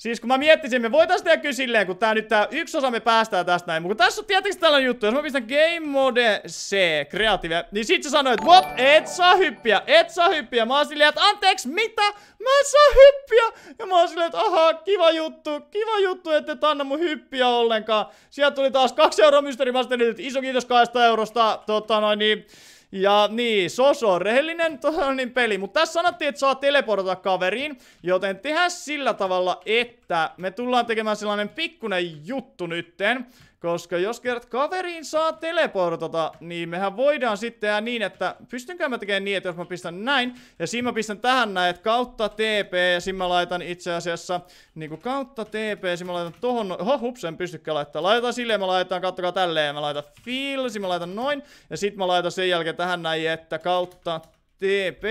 Siis kun mä miettisin, me voitais tehdä kyllä silleen, kun tää nyt tää yksi osa me päästään tästä näin. Mutta tässä on tietenkin tällainen juttu, jos mä pistän Game Mode C, kreatiivia, niin sit se sanoi, että what, et saa hyppiä, et saa hyppiä. Mä oon silleen, että anteeksi, mitä? Mä en saa hyppiä. Ja mä oon silleen, että aha, kiva juttu, kiva juttu, ette anna mun hyppiä ollenkaan. Sieltä tuli taas kaksi euroa sitten, Masterilta, iso kiitos kahdesta eurosta, tota noin niin. Ja niin, Soso on rehellinen niin peli. Mutta tässä sanottiin, että saa teleportata kaveriin. Joten tehdään sillä tavalla, että me tullaan tekemään sellainen pikkunen juttu nytten. Koska jos kerran kaveriin saa teleportata, niin mehän voidaan sitten tehdä niin, että pystynkö mä tekemään niin, että jos mä pistän näin, ja siinä mä pistän tähän näin, että kautta TP, ja siinä mä laitan itse asiassa niinku kautta TP, siinä mä laitan tohon, no oho, hups, en pystykään laittaa. laitan silleen, mä laitan, kattokaa tälleen, mä laitan feel, siinä mä laitan noin, ja sit mä laitan sen jälkeen tähän näin, että kautta TP,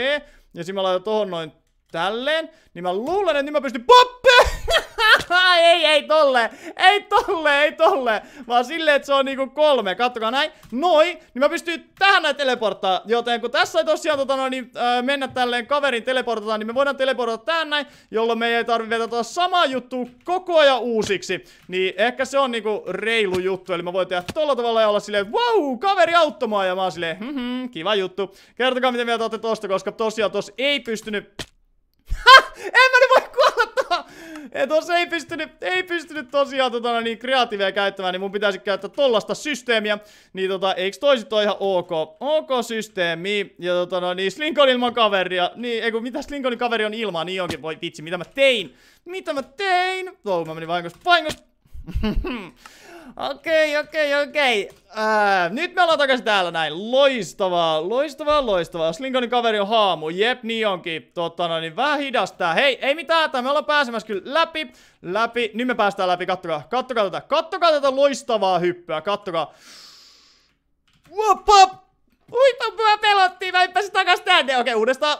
ja siinä mä laitan tohon noin tälleen, niin mä luulen, että niin mä pystyn pop ei, ei tolle, ei tolle, ei tolle, vaan silleen, että se on niinku kolme, kattokaa näin, noin, niin mä pystyn tähän näin teleporttaa, joten kun tässä ei tosiaan tota noin, niin, äh, mennä tälleen kaverin teleportata, niin me voidaan teleportata tähän näin, jolloin me ei tarvi vetää tuota samaa juttu koko ajan uusiksi, niin ehkä se on niinku reilu juttu, eli mä voin tehdä tolla tavalla ja olla silleen, wow, kaveri auttamaan, ja mä oon silleen, hm, hm kiva juttu, kertokaa miten mieltä olette tosta, koska tosiaan tos ei pystynyt, ha, en mä nyt voi ei tos ei pystynyt, ei pystynyt tosiaan tota, no niin kreatiivia käyttämään, niin mun pitäisi käyttää tollasta systeemiä. Niin tota, eiks toiset ole ihan ok? Ok systeemi. Ja tota, no, niin Slinkon ilman kaveria. Niin, eiku, mitä Slinkonin kaveri on ilman, niin onkin. Voi vitsi, mitä mä tein? Mitä mä tein? Tuo mä menin vahingossa, vahingossa. Okei, okay, okei, okay, okei. Okay. Äh, nyt me ollaan takaisin täällä näin. Loistavaa, loistavaa, loistavaa. Slingonin kaveri on haamu. Jep, niin onkin. Totta no, niin vähän hidastaa. Hei, ei mitään hätää. Me ollaan pääsemässä kyllä läpi. Läpi. Nyt me päästään läpi. Kattokaa, kattokaa tätä. Kattokaa tätä loistavaa hyppyä. Kattokaa. Wop, Ui, Uiton, mä pelottiin. Mä hyppäsin takas tänne. Okei, uudestaan.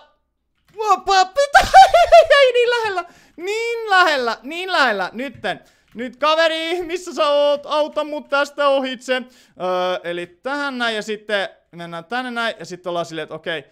Wop, wop. Ei niin lähellä. Niin lähellä, niin lähellä. Nytten. Nyt kaveri, missä sä oot? Auta mut tästä ohitse. Öö, eli tähän näin ja sitten mennään tänne näin ja sitten ollaan silleen, että okei. Okay.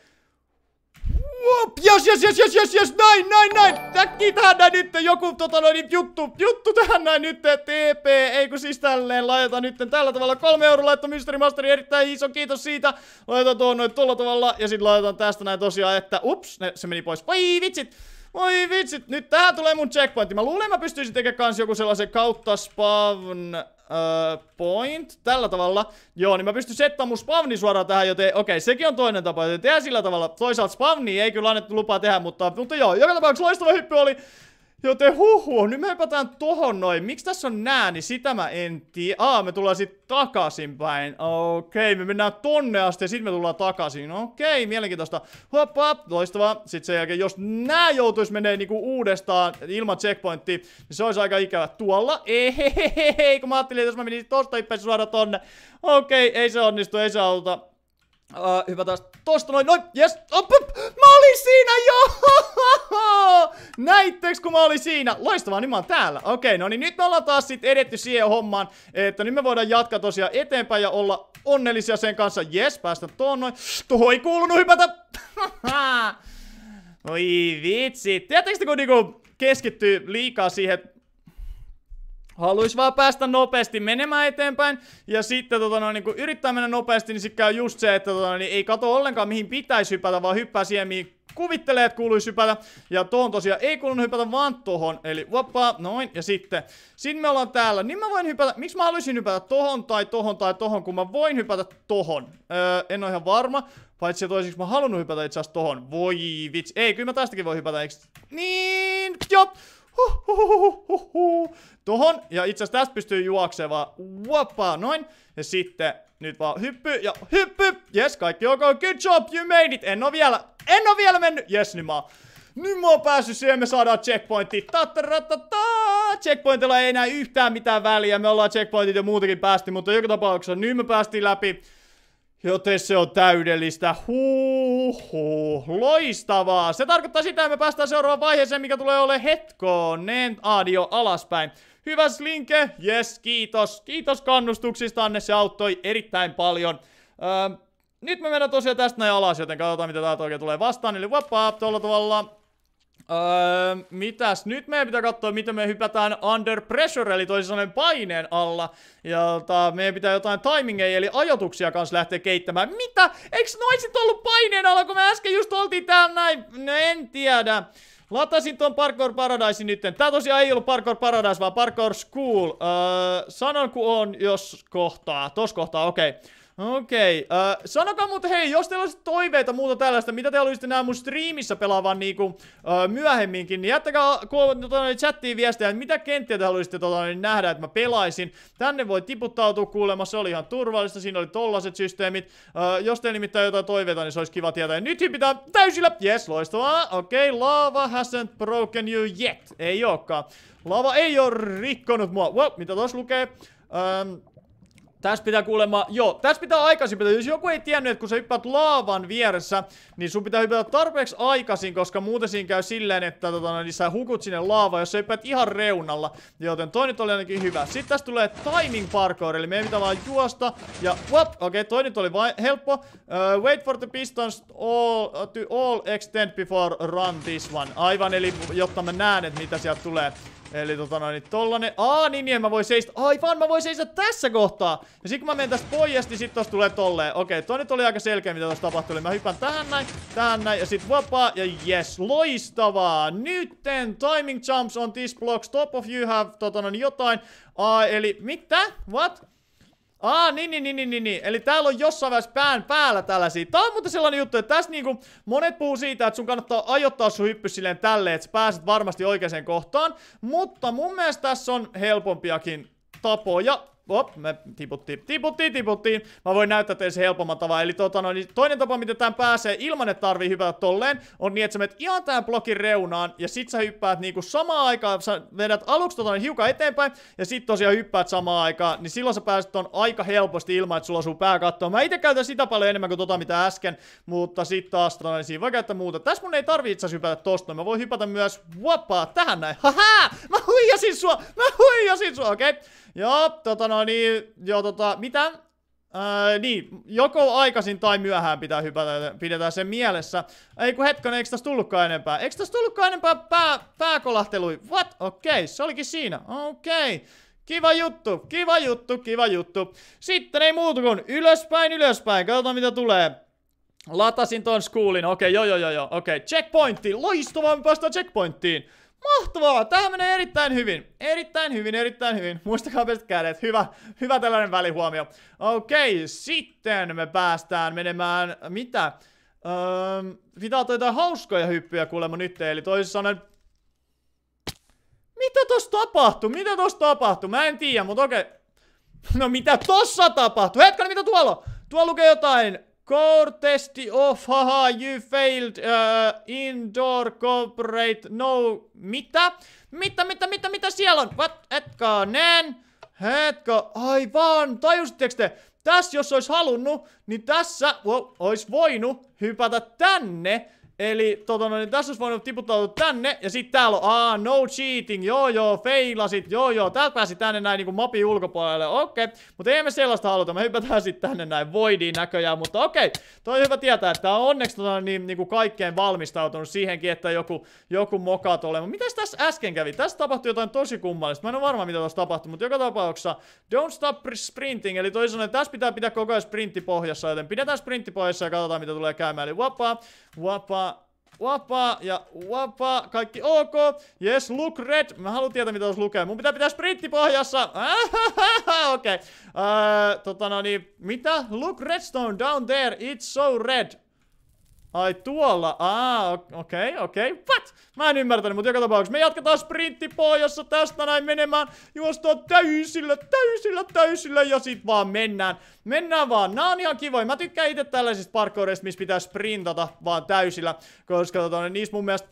Whoop, jos, jos, jos, jos, jos, näin, näin, näin. Täkki tähän näin nyt joku tota noin niin juttu, juttu tähän näin nyt, TP, e ei kun siis tälleen laitetaan nyt tällä tavalla. Kolme euroa laittoi Mystery Masteri, erittäin iso kiitos siitä. Laitetaan tuon noin tuolla tavalla ja sitten laitetaan tästä näin tosiaan, että ups, ne, se meni pois. Voi vitsit. Oi vitsit, nyt tähän tulee mun checkpointti. Mä luulen, mä pystyisin tekemään kans joku sellaisen kautta spawn uh, point, tällä tavalla. Joo, niin mä pystyn settaamaan mun spawni suoraan tähän, joten okei, okay, sekin on toinen tapa, joten tehdään sillä tavalla. Toisaalta spawni ei kyllä annettu lupaa tehdä, mutta, mutta joo, joka tapauksessa loistava hyppy oli. Joten huhu, nyt me hypätään tohon noin. Miksi tässä on nää, niin sitä mä en tiedä. Aa, me tullaan sit takaisinpäin. Okei, okay, me mennään tonne asti ja sit me tullaan takaisin. Okei, okay, mielenkiintoista. Hoppa, loistavaa. Sit sen jälkeen, jos nää joutuis menee niinku uudestaan ilman checkpointtia, niin se olisi aika ikävä. Tuolla, ei, kun mä ajattelin, että jos mä menisin tosta hyppäisin suoraan tonne. Okei, okay, ei se onnistu, ei se auta. Uh, taas. tosta noin, noin, yes, op, op. mä olin siinä jo! Näittekö kun mä olin siinä? Loistavaa, nyt niin mä oon täällä. Okei, okay, no niin nyt me ollaan taas sit edetty siihen hommaan, että nyt me voidaan jatkaa tosiaan eteenpäin ja olla onnellisia sen kanssa. Yes, päästä tuon noin. Tuohon ei kuulunut hypätä! Oi vitsi, tiedättekö kun niinku keskittyy liikaa siihen, haluaisi vaan päästä nopeasti menemään eteenpäin, ja sitten tota, no, niin kun yrittää mennä nopeasti, niin sitten käy just se, että tota, niin ei kato ollenkaan mihin pitäisi hypätä, vaan hyppää siihen, mihin kuvittelee, että kuuluisi hypätä. Ja tuohon tosiaan ei kuulunut hypätä, vaan tohon. Eli vapaa, noin, ja sitten. Sitten me ollaan täällä. Niin mä voin hypätä, miksi mä haluaisin hypätä tohon tai tohon tai tohon, kun mä voin hypätä tohon. Öö, en ole ihan varma. Paitsi toiseksi mä halunnut hypätä itse asiassa tohon. Voi vitsi. Ei, kyllä mä tästäkin voi hypätä, eikö? Niin, jop. Tuohon. Tohon, ja itse asiassa tästä pystyy juoksemaan. vaan wapaa, noin. Ja sitten nyt vaan hyppy ja hyppy. Yes, kaikki ok, good job, you made it. En oo vielä, en oo vielä mennyt. Yes, niin mä oon. Nyt mä oon päässyt siihen, me saadaan checkpointti. Tataratata! Checkpointilla ei enää yhtään mitään väliä. Me ollaan checkpointit jo muutenkin päästi, mutta joka tapauksessa nyt me päästiin läpi. Joten se on täydellistä. Huuhu. Loistavaa. Se tarkoittaa sitä, että me päästään seuraavaan vaiheeseen, mikä tulee ole hetkonen adio alaspäin. Hyvä Slinke. Yes, kiitos. Kiitos Anne. Se auttoi erittäin paljon. Öö, nyt me mennään tosiaan tästä näin alas, joten katsotaan mitä täältä oikein tulee vastaan. Eli vapaa tuolla tavalla. Öö, mitäs? Nyt meidän pitää katsoa, miten me hypätään under pressure, eli toisin sanoen paineen alla. Ja ta, tota, meidän pitää jotain timingeja, eli ajatuksia kanssa lähteä keittämään. Mitä? Eiks noisit ollut paineen alla, kun me äsken just oltiin täällä näin? No en tiedä. Latasin tuon Parkour Paradise nytten. Tää tosiaan ei ollut Parkour Paradise, vaan Parkour School. Öö, sanon kun on, jos kohtaa. Tos kohtaa, okei. Okay. Okei, okay. uh, äh, sanokaa mut hei, jos teillä olisi toiveita muuta tällaista, mitä te olisitte nää mun striimissä pelaavan niinku uh, myöhemminkin, niin jättäkää tuonne tota chattiin viestejä, että mitä kenttiä te haluaisitte tota, niin nähdä, että mä pelaisin. Tänne voi tiputtautua kuulemma, se oli ihan turvallista, siinä oli tollaset systeemit. Uh, jos teillä nimittäin jotain toiveita, niin se olisi kiva tietää. Ja nyt hypitään täysillä, yes, loistavaa, okei, okay, lava hasn't broken you yet, ei ookaan. Lava ei ole rikkonut mua, wow, mitä tos lukee? Um, tässä pitää kuulemma, joo, tässä pitää aikaisin pitää. Jos joku ei tiennyt, että kun sä hyppäät laavan vieressä, niin sun pitää hypätä tarpeeksi aikaisin, koska muuten siinä käy silleen, että tota, niin sä hukut sinne laavaan, jos sä hyppäät ihan reunalla. Joten toi nyt oli ainakin hyvä. Sitten tässä tulee timing parkour, eli meidän pitää vaan juosta ja wop, okei, okay, toi nyt oli vain helppo. Uh, wait for the pistons all, to all extend before run this one. Aivan, eli jotta mä näen, että mitä sieltä tulee. Eli tota noin, niin tollanen. Aa, niin, niin mä voi seistä. Aivan, mä voi seistä tässä kohtaa. Ja sit kun mä menen tästä pois, niin sit tosta tulee tolleen. Okei, toi nyt oli aika selkeä, mitä tossa tapahtui. Eli mä hypän tähän näin, tähän näin ja sit vapaa. Ja yes, loistavaa. Nytten timing jumps on this block Top of you have tota noin, jotain. Aa, eli mitä? What? Aa, niin, niin, niin, niin, niin, niin. Eli täällä on jossain vaiheessa pään päällä tällaisia. Tää on muuten sellainen juttu, että tässä niinku monet puhuu siitä, että sun kannattaa ajoittaa sun hyppy silleen tälleen, että sä pääset varmasti oikeaan kohtaan. Mutta mun mielestä tässä on helpompiakin tapoja Hop, me tiputtiin, tiputtiin, tiputtiin. Mä voin näyttää teille se helpomman tavan. Eli tota, no, niin toinen tapa, miten tämän pääsee ilman, että tarvii hypätä tolleen, on niin, että sä menet ihan tämän blokin reunaan, ja sit sä hyppäät niinku samaan aikaan, sä vedät aluksi tota, niin hiukan eteenpäin, ja sit tosiaan hyppäät samaan aikaan, niin silloin sä pääset on aika helposti ilman, että sulla osuu pää kattoon. Mä itse käytän sitä paljon enemmän kuin tota, mitä äsken, mutta sit taas tota, niin siinä voi käyttää muuta. Tässä mun ei tarvi itse hypätä tosta, mä voin hypätä myös vapaa tähän näin. Haha! Mä huijasin sua! Mä huijasin sua! Okei. Okay. Joo, tota no, No niin, joo tota, mitä? Öö, niin, joko aikaisin tai myöhään pitää hypätä, pidetään sen mielessä. Ei kun hetkinen, eikö tässä tullutkaan enempää? Eikö tässä tullutkaan enempää pää, pääkolahtelui? What? Okei, okay, se olikin siinä. Okei. Okay. Kiva juttu, kiva juttu, kiva juttu. Sitten ei muuta kuin ylöspäin, ylöspäin. Katsotaan mitä tulee. Latasin ton schoolin. Okei, okay, joo joo joo joo. Okei, okay, checkpointti. Loistavaa, me päästään checkpointtiin. Mahtavaa! Tämä menee erittäin hyvin. Erittäin hyvin, erittäin hyvin. Muistakaa pestä kädet. Hyvä, hyvä tällainen välihuomio. Okei, okay, sitten me päästään menemään... Mitä? Öö, pitää ottaa jotain hauskoja hyppyjä kuulemma nyt, eli toisin sanoen... Mitä tossa tapahtui? Mitä tossa tapahtui? Mä en tiedä, mutta okei. Okay. No mitä tossa tapahtui? Hetkinen, mitä tuolla? Tuolla lukee jotain Core testi off, haha, you failed, uh, indoor corporate, no, mitä? Mitä, mitä, mitä, mitä siellä on? What, etkonen? ai aivan, tajusitteko te? Tässä jos olisi halunnut, niin tässä wow, olisi voinut hypätä tänne Eli tota no, niin tässä olisi voinut tiputtaa tänne ja sitten täällä on, aa, no cheating, joo joo, feilasit, joo joo, täältä pääsi tänne näin niinku mapin ulkopuolelle, okei, okay. mutta ei me sellaista haluta, me hypätään sitten tänne näin voidiin näköjään, mutta okei, okay. toi on hyvä tietää, että on onneksi tota niin, niinku kaikkeen valmistautunut siihenkin, että joku, joku moka tulee, mutta mitäs tässä äsken kävi, tässä tapahtui jotain tosi kummallista, mä en ole varma mitä tuossa tapahtui, mutta joka tapauksessa, don't stop sprinting, eli toisin sanoen tässä pitää pitää koko ajan sprintti pohjassa, joten pidetään sprintti pohjassa ja katsotaan mitä tulee käymään, eli vapaa, Wapa, Wapa ja Wapa, kaikki ok. Yes, look red. Mä haluan tietää, mitä tuossa lukee. Mun pitää pitää sprintti pohjassa. Okei. Okay. Uh, tota no niin, mitä? Look redstone down there, it's so red. Ai tuolla, aa, okei, okay, okei, okay. what? Mä en ymmärtänyt, mutta joka tapauksessa me jatketaan sprintti pohjassa tästä näin menemään Juostaan täysillä, täysillä, täysillä ja sit vaan mennään Mennään vaan, nää on ihan kivoja, mä tykkään itse tällaisista parkoureista, missä pitää sprintata vaan täysillä Koska tota, niin niissä mun mielestä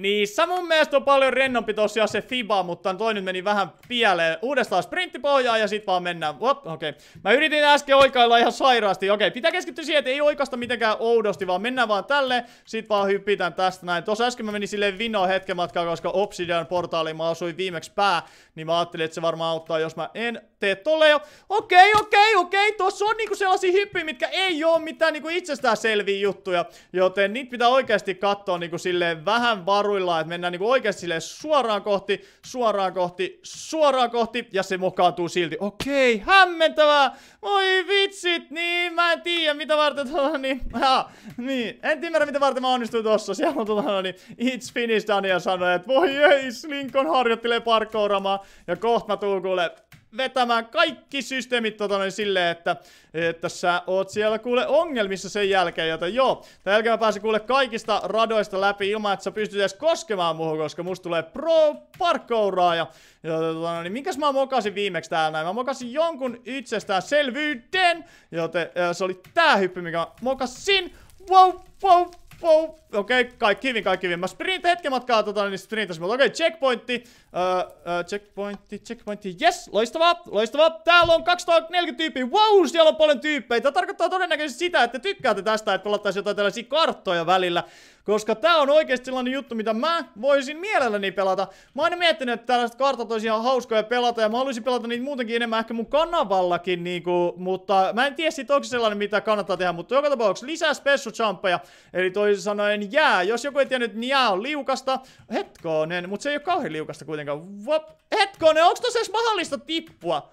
Niissä mun mielestä on paljon rennompi tosiaan se FIBA, mutta toi nyt meni vähän pieleen. Uudestaan sprinttipohjaa ja sit vaan mennään. Okei. Okay. Mä yritin äsken oikailla ihan sairaasti. Okei, okay. pitää keskittyä siihen, että ei oikasta mitenkään oudosti, vaan mennään vaan tälle. Sit vaan hypitän tästä näin. Tuossa äsken mä menin silleen vinoon hetken matkaa, koska Obsidian portaaliin mä asuin viimeksi pää. Niin mä ajattelin, että se varmaan auttaa, jos mä en tee tolle jo. Okei, okay, okei, okay, okei. Okay. Tuossa on niinku sellaisia hyppyjä, mitkä ei oo mitään niinku itsestään selviä juttuja. Joten niitä pitää oikeasti katsoa niinku silleen vähän varo jarruillaan, että mennään niinku oikeasti silleen suoraan kohti, suoraan kohti, suoraan kohti, ja se mokaantuu silti. Okei, okay, hämmentävää! Voi vitsit, niin mä en tiedä mitä varten tota, niin, ha, niin, en tiedä mitä varten mä onnistuin tossa. Siellä on tota, niin, it's finished Daniel sanoi, että voi ei, Slinkon harjoittelee parkouramaa, ja kohta mä tuun kuule vetämään kaikki systeemit tota noin silleen, että, että sä oot siellä kuule ongelmissa sen jälkeen, joten joo. Tämän jälkeen mä pääsen kuule kaikista radoista läpi ilman, että sä pystyt edes koskemaan muuhun, koska musta tulee pro parkouraaja. Ja tota noin, niin minkäs mä mokasin viimeksi täällä näin? Mä mokasin jonkun itsestäänselvyyden, joten se oli tää hyppy, mikä mä mokasin. Wow, wow, wow. Okei, okay, kaikki hyvin, kaikki hyvin. Mä sprint hetken matkaa tota, niin sprintas mutta okei, okay, checkpointti. Uh, uh, checkpointti, checkpointti. Yes, loistavaa, loistavaa. Täällä on 240 tyyppiä. Wow, siellä on paljon tyyppejä. Tämä tarkoittaa todennäköisesti sitä, että tykkäätte tästä, että pelattaisiin jotain tällaisia karttoja välillä. Koska tää on oikeasti sellainen juttu, mitä mä voisin mielelläni pelata. Mä oon miettinyt, että tällaiset kartat olisi ihan hauskoja pelata, ja mä haluaisin pelata niitä muutenkin enemmän ehkä mun kanavallakin, niinku, mutta mä en tiedä sit onko sellainen, mitä kannattaa tehdä, mutta joka tapauksessa lisää special jumpeja, eli toisin sanoen jää. Jos joku ei tiennyt, niin jää on liukasta. Hetkonen, mutta se ei ole kauhean liukasta kuitenkaan. Vop. Hetkonen, onko tossa edes mahdollista tippua?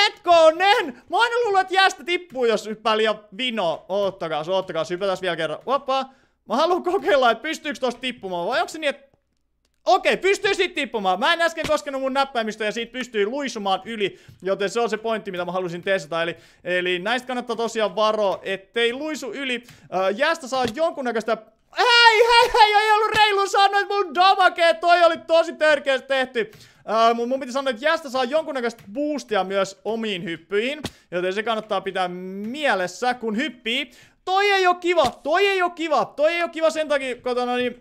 Hetkonen! Mä aina luulen, että jäästä tippuu, jos hyppää liian vino. Oottakaa, oottakaa, hypätäs vielä kerran. Vapaa. Mä haluan kokeilla, että pystyykö tosta tippumaan vai onko se niin, että... Okei, pystyy sit tippumaan. Mä en äsken koskenut mun näppäimistä ja siitä pystyy luisumaan yli, joten se on se pointti, mitä mä halusin testata. Eli, eli näistä kannattaa tosiaan varoa, ettei luisu yli. Äh, jäästä saa jonkunnäköistä Hei, hei, hei, ei ollut reilu sanoa, että mun damage, toi oli tosi törkeästi tehty. Äh, mun, mun piti sanoa, että jäästä saa jonkunnäköistä boostia myös omiin hyppyihin, joten se kannattaa pitää mielessä, kun hyppii. Toi ei oo kiva, toi ei oo kiva, toi ei oo kiva sen takia, katona, no niin,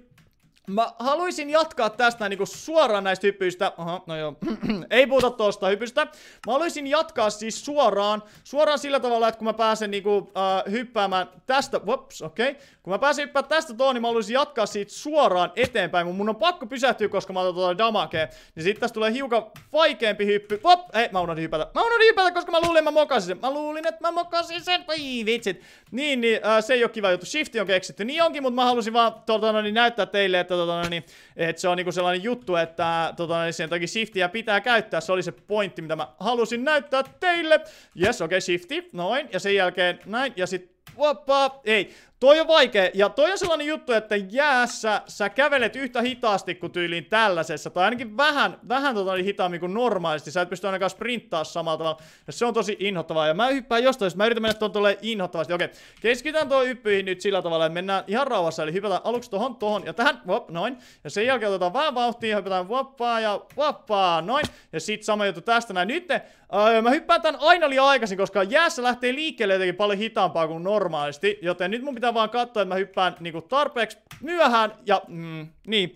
Mä haluaisin jatkaa tästä niinku suoraan näistä hypyistä. Aha, no joo. Ei puhuta tosta hypystä. Mä haluaisin jatkaa siis suoraan. Suoraan sillä tavalla, että kun mä pääsen niinku äh, hyppäämään tästä. Ups, okei. Okay. Kun mä pääsen hyppää tästä tuon, niin mä haluaisin jatkaa siitä suoraan eteenpäin. Mun, mun on pakko pysähtyä, koska mä otan tuota damakea. Niin sitten tästä tulee hiukan vaikeampi hyppy. Wop, hei, mä unohdin hypätä. Mä unohdin hypätä, koska mä luulin, että mä mokasin sen. Mä luulin, että mä mokasin sen. Voi vitsit. Niin, niin äh, se ei ole kiva juttu. Shifti on keksitty. Niin onkin, mutta mä halusin vaan tuota, no, niin näyttää teille, että että, tota, niin, että se on niinku sellainen juttu, että tota, niin, sen takia shiftiä pitää käyttää. Se oli se pointti, mitä mä halusin näyttää teille. Yes, okei, okay, shifti, noin, ja sen jälkeen näin, ja sitten Woppa! Ei, Toi on vaikea, ja toi on sellainen juttu, että jäässä sä kävelet yhtä hitaasti kuin tyyliin tällaisessa, tai ainakin vähän, vähän tota niin hitaammin kuin normaalisti, sä et pysty ainakaan sprinttaa samalla tavalla, ja se on tosi inhottavaa, ja mä hyppään jostain, mä yritän mennä tuon tolleen inhottavasti, okei, keskitytään tuo yppyihin nyt sillä tavalla, että mennään ihan rauhassa, eli hypätään aluksi tohon, tohon, ja tähän, wop, noin, ja sen jälkeen otetaan vähän vauhtia, hypätään vappaa, ja vappaa, noin, ja sit sama juttu tästä näin, nyt öö, mä hyppään tän aina liian aikaisin, koska jäässä lähtee liikkeelle jotenkin paljon hitaampaa kuin normaalisti, joten nyt mun pitää vaan katsoa, että mä hyppään niinku tarpeeksi myöhään ja mm, niin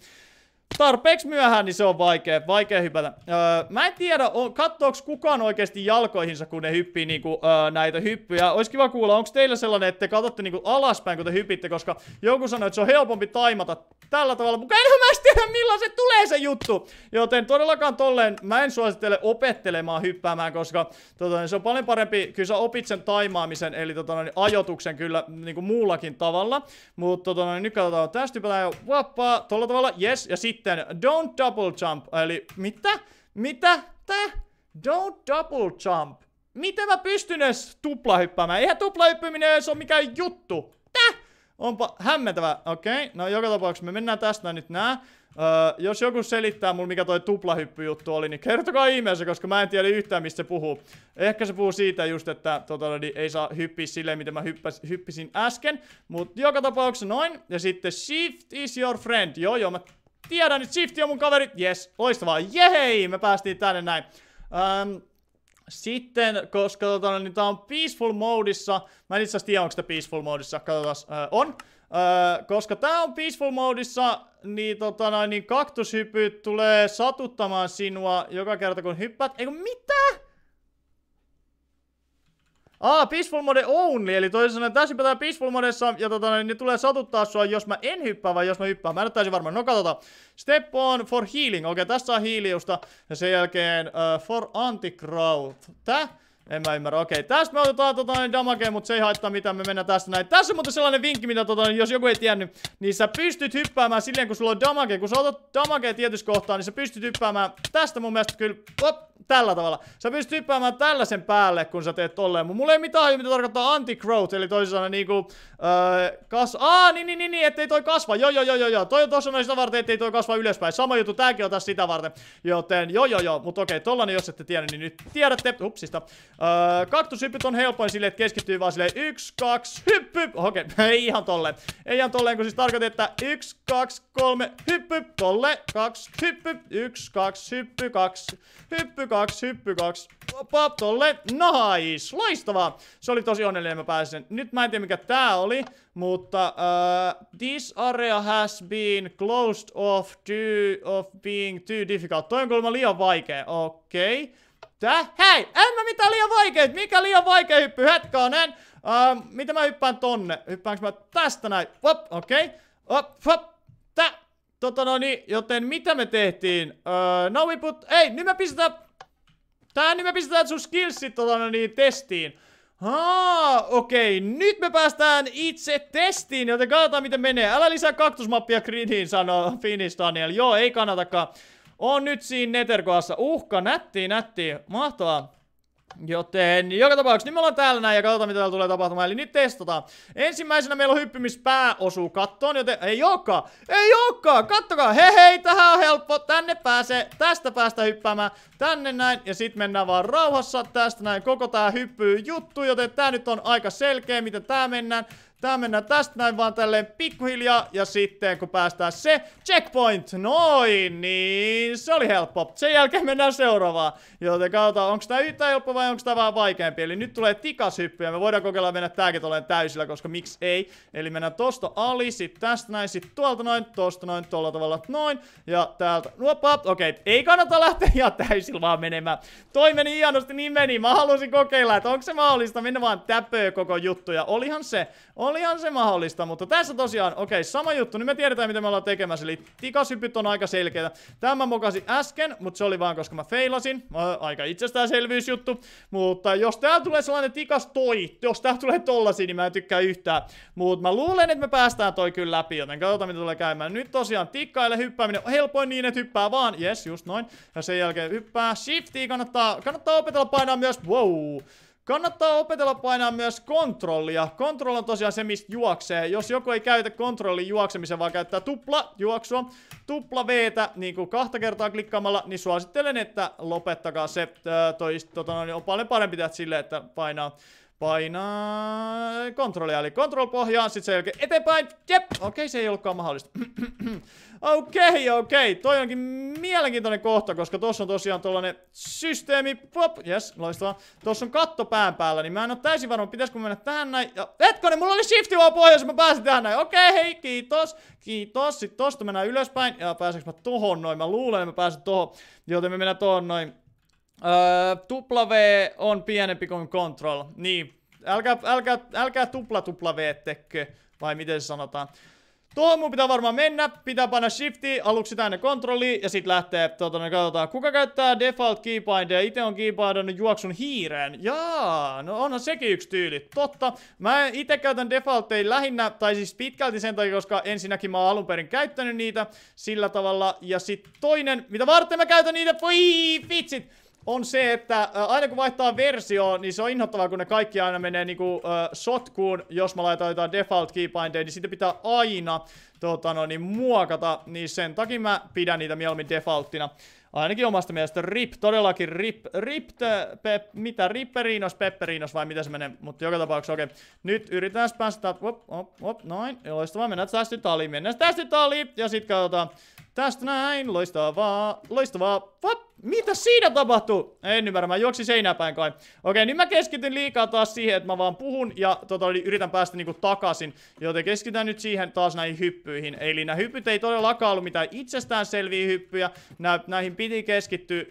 tarpeeksi myöhään, niin se on vaikea, vaikea hypätä. Öö, mä en tiedä, kattooks kukaan oikeasti jalkoihinsa, kun ne hyppii niinku, öö, näitä hyppyjä. Olisi kiva kuulla, onko teillä sellainen, että te katsotte niinku alaspäin, kun te hypitte, koska joku sanoi, että se on helpompi taimata tällä tavalla, mutta en mä tiedä, milloin se tulee se juttu. Joten todellakaan tolleen, mä en suosittele opettelemaan hyppäämään, koska tota, se on paljon parempi, kyllä sä opit sen taimaamisen, eli tota, niin ajotuksen kyllä niinku muullakin tavalla. Mutta tota, niin nyt katsotaan, tästä hypätään jo vappaa, tolla tavalla, yes, ja sitten sitten don't double jump, eli mitä? Mitä? Tää? Don't double jump. Miten mä pystyn edes tuplahyppäämään? Eihän tuplahyppyminen edes ole mikään juttu. Tää? Onpa hämmentävä. Okei, okay. no joka tapauksessa me mennään tästä nyt nää. Öö, jos joku selittää mulle mikä toi tuplahyppyjuttu oli, niin kertokaa ihmeessä, koska mä en tiedä yhtään mistä se puhuu. Ehkä se puhuu siitä just, että tota, no niin ei saa hyppiä silleen, miten mä hyppäs, hyppisin äsken. Mutta joka tapauksessa noin. Ja sitten shift is your friend. Joo, joo, mä Tiedän nyt, Shifti on mun kaveri. Yes, loistavaa. Jehei, me päästiin tänne näin. Um, sitten, koska tota, niin tää on peaceful modissa. Mä en itse tiedä, onko sitä peaceful modissa. Katsotaan, uh, on. Uh, koska tää on peaceful modissa, niin, tota, niin kaktushypyt tulee satuttamaan sinua joka kerta kun hyppäät. Eikö mitä? Ah, Peaceful Mode only, eli toisin sanoen tässä pitää Peaceful Modessa, ja tota, niin tulee satuttaa sua, jos mä en hyppää vai jos mä hyppään. Mä näyttäisin varmaan. No katsotaan. Step on for healing. Okei, okay, tässä saa hiiliusta, ja sen jälkeen uh, for anti-growth. Tää? En mä ymmärrä. Okei, okay. tästä me otetaan tota noin damagea, mutta se ei haittaa mitään. Me mennään tästä näin. Tässä on muuten sellainen vinkki, mitä tota, jos joku ei tiennyt, niin sä pystyt hyppäämään silleen, kun sulla on damage. Kun sä otat damagea tietyssä kohtaa, niin sä pystyt hyppäämään tästä mun mielestä kyllä. Op, tällä tavalla. Sä pystyt hyppäämään tällaisen päälle, kun sä teet tolleen. Mutta mulla ei mitään haju, mitä tarkoittaa anti-growth, eli toisaalta niinku... Öö, kas... Aa, niin, niin, niin, niin, ettei toi kasva. Joo, joo, joo, joo, joo. Toi on tossa noin sitä varten, ettei toi kasva ylöspäin. Sama juttu, tääkin on tässä sitä varten. Joten, joo, joo, joo. Mutta okei, okay, tollanen jos ette tiedä, niin nyt tiedätte. Upsista. Öö, kaktushypyt on helpoin sille, että keskittyy vaan silleen yksi, kaksi, hyppy. Okei, okay, ei ihan tolle. Ei ihan tolle, kun siis tarkoitin, että yksi, kaksi, kolme, hyppy, tolle, kaksi, hyppy, yksi, kaksi, hyppy, kaksi, hyppy, kaksi, hyppy, kaksi, pop, tolle, nice, loistavaa. Se oli tosi onnellinen, mä pääsin. Nyt mä en tiedä, mikä tää oli, mutta uh, this area has been closed off due of being too difficult. Toi on kuulemma liian vaikea, okei. Okay. Tää? Hei! En mä mitään liian vaikeet, Mikä liian vaikea hyppy? Hetkonen! Uh, ähm, mitä mä hyppään tonne? Hyppäänkö mä tästä näin? Hop, okei. Okay. Hop, hop. Tää. Tota no niin, joten mitä me tehtiin? Uh, no we put... Ei, nyt me pistetään... Tää nyt me pistetään sun skillsit tota no niin testiin. Haa, okei. Okay. Nyt me päästään itse testiin, joten katsotaan miten menee. Älä lisää kaktusmappia gridiin, sanoo Finnish Daniel. Joo, ei kannatakaan on nyt siinä Netherkoassa. Uhka, nätti, nätti. Mahtavaa. Joten joka tapauksessa nyt me ollaan täällä näin ja katsotaan mitä täällä tulee tapahtumaan. Eli nyt testataan. Ensimmäisenä meillä on hyppimispää osuu kattoon, joten ei joka, Ei joka, Kattokaa. Hei hei, tähän on helppo. Tänne pääsee. Tästä päästä hyppäämään. Tänne näin. Ja sit mennään vaan rauhassa. Tästä näin. Koko tää hyppyy juttu, joten tää nyt on aika selkeä, miten tää mennään. Tää mennään tästä näin vaan tälleen pikkuhiljaa. Ja sitten kun päästään se checkpoint, noin, niin se oli helppo. Sen jälkeen mennään seuraavaan. Joten katsotaan, onko tää yhtä helppo vai onko tää vaan vaikeampi. Eli nyt tulee tikashyppy ja me voidaan kokeilla mennä tääkin tolleen täysillä, koska miksi ei. Eli mennään tosta ali, sit tästä näin, sit tuolta noin, tosta noin, tolla tavalla noin. Ja täältä, nuoppa, okei, okay. ei kannata lähteä ihan täysillä vaan menemään. Toi meni hienosti, niin meni. Mä halusin kokeilla, että onko se mahdollista mennä vaan täpöö koko juttu. Ja olihan se, Olihan se mahdollista, mutta tässä tosiaan, okei, okay, sama juttu. Nyt me tiedetään, mitä me ollaan tekemässä. Eli tikasypyt on aika selkeitä. Tämä mokasi äsken, mutta se oli vaan, koska mä feilasin. aika itsestäänselvyys juttu. Mutta jos tää tulee sellainen tikas toi, jos tää tulee tollasi, niin mä en tykkää yhtään. Mutta mä luulen, että me päästään toi kyllä läpi, joten katsotaan, mitä tulee käymään. Nyt tosiaan tikkaille hyppääminen on helpoin niin, että hyppää vaan. Yes, just noin. Ja sen jälkeen hyppää. Shiftia kannattaa, kannattaa opetella painaa myös. Wow. Kannattaa opetella painaa myös kontrollia. Kontrolli on tosiaan se, mistä juoksee. Jos joku ei käytä kontrollin juoksemisen, vaan käyttää tupla juoksua, tupla veetä, niin kuin kahta kertaa klikkaamalla, niin suosittelen, että lopettakaa se. Äh, toi, tota, on no, niin, paljon parempi tehdä silleen, että painaa Painaa kontrollia, eli control pohjaan, sit sen jälkeen eteenpäin, jep, okei okay, se ei ollutkaan mahdollista. okei, okei, okay, okay. toi onkin mielenkiintoinen kohta, koska tossa on tosiaan tollanen systeemi, pop, yes, loistavaa. Tossa on katto pään päällä, niin mä en oo täysin varma, pitäisikö mennä tähän näin, ja hetkonen, mulla oli shifti vaan pohjassa, mä pääsin tähän näin, okei, okay, hei, kiitos, kiitos, sit tosta mennään ylöspäin, ja pääseekö mä tohon noin, mä luulen, että mä pääsen tohon, joten me mennään tohon noin, tupla V on pienempi kuin control. Niin, älkää, älkää, älkää tupla tupla V tekkö, vai miten se sanotaan. Tuohon mun pitää varmaan mennä, pitää panna shifti, aluksi tänne kontrolli ja sit lähtee, tuota, me katsotaan, kuka käyttää default keybindia, ite on keybindannut juoksun hiireen, jaa, no onhan sekin yksi tyyli, totta, mä itse käytän defaultteja lähinnä, tai siis pitkälti sen takia, koska ensinnäkin mä oon alun perin käyttänyt niitä sillä tavalla, ja sit toinen, mitä varten mä käytän niitä, voi vitsit, on se, että aina kun vaihtaa versio, niin se on inhottavaa, kun ne kaikki aina menee niinku äh, sotkuun, jos mä laitan jotain default keybindeja, niin sitä pitää aina tota no, niin muokata, niin sen takia mä pidän niitä mieluummin defaulttina. Ainakin omasta mielestä rip, todellakin rip, rip, te, pep, mitä, ripperinos, pepperinos vai mitä se menee, mutta joka tapauksessa okei. Okay. Nyt yritetään päästä, op, op, op, noin, loistavaa, mennään tästä taliin, mennään tästä taliin ja sit katsotaan, Tästä näin, loistavaa, loistavaa. What? Mitä siinä tapahtuu? En ymmärrä, mä juoksin seinäpäin kai. Okei, nyt niin mä keskityn liikaa taas siihen, että mä vaan puhun ja tota, niin yritän päästä niinku takaisin. Joten keskitytään nyt siihen taas näihin hyppyihin. Eli nämä hyppyt ei todellakaan ollut mitään itsestäänselviä hyppyjä. Nä, näihin piti keskittyä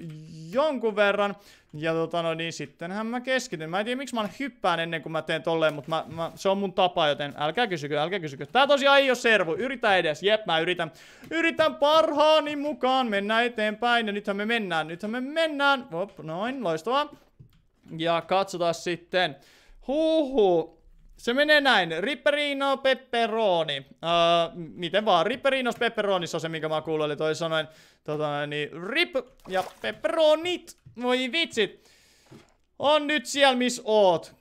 jonkun verran. Ja tota no niin, sittenhän mä keskityn. Mä en tiedä miksi mä hyppään ennen kuin mä teen tolleen, mutta mä, mä, se on mun tapa, joten älkää kysykö, älkää kysykö. Tää tosiaan ei oo servo, yritä edes, jep mä yritän. Yritän parhaani mukaan mennä eteenpäin ja nythän me mennään, nythän me mennään. Hop, noin, loistavaa. Ja katsotaan sitten. Huhu. Se menee näin. Ripperino pepperoni. Uh, miten vaan. Ripperinos pepperoni, on se, minkä mä kuulin. Eli toi sanoin, tota, niin, rip ja pepperonit. Voi vitsit. On nyt siellä, missä oot.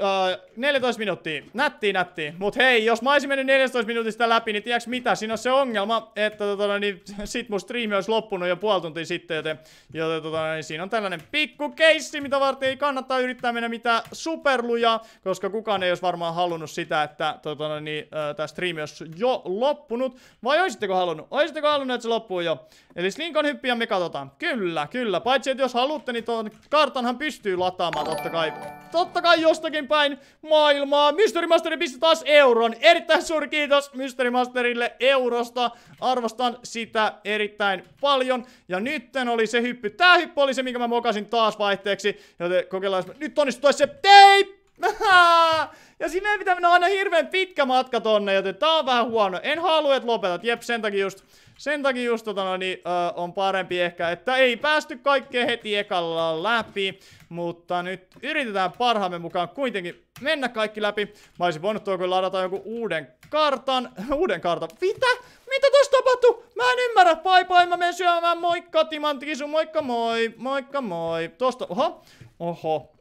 Öö, 14 minuuttia. Nätti, nätti. Mut hei, jos mä olisin mennyt 14 minuutista läpi, niin tiedäks mitä? Siinä on se ongelma, että tota, niin, sit mun striimi olisi loppunut jo puoli tuntia sitten, joten, joten tota, niin, siinä on tällainen pikku keissi, mitä varten ei kannattaa yrittää mennä mitään superluja, koska kukaan ei olisi varmaan halunnut sitä, että tota, niin, öö, tää striimi olisi jo loppunut. Vai oisitteko halunnut? Oisitteko halunnut, että se loppuu jo? Eli Slinkon hyppiä me katsotaan. Kyllä, kyllä. Paitsi, että jos haluatte, niin tuon kartanhan pystyy lataamaan totta kai. Totta kai jostakin eteenpäin maailmaa. Mystery Masteri pisti taas euron. Erittäin suuri kiitos Mystery Masterille eurosta. Arvostan sitä erittäin paljon. Ja nytten oli se hyppy. Tää hyppy oli se, minkä mä mokasin taas vaihteeksi. Joten kokeillaan, jos mä... nyt onnistuu se. Teip! ja sinne pitää mennä aina hirveän pitkä matka tonne, joten tää on vähän huono. En halua, että lopetat. Jep, sen takia just, sen takia just tota, no, niin, ö, on parempi ehkä, että ei päästy kaikkeen heti ekalla läpi. Mutta nyt yritetään parhaamme mukaan kuitenkin mennä kaikki läpi. Mä olisin voinut tuo, kun ladata joku uuden kartan. uuden kartan. Mitä? Mitä tossa tapahtuu? Mä en ymmärrä. Bye bye, mä menen syömään. Moikka, Timantikisu. Moikka moi. Moikka moi. Tosta, oho. Oho,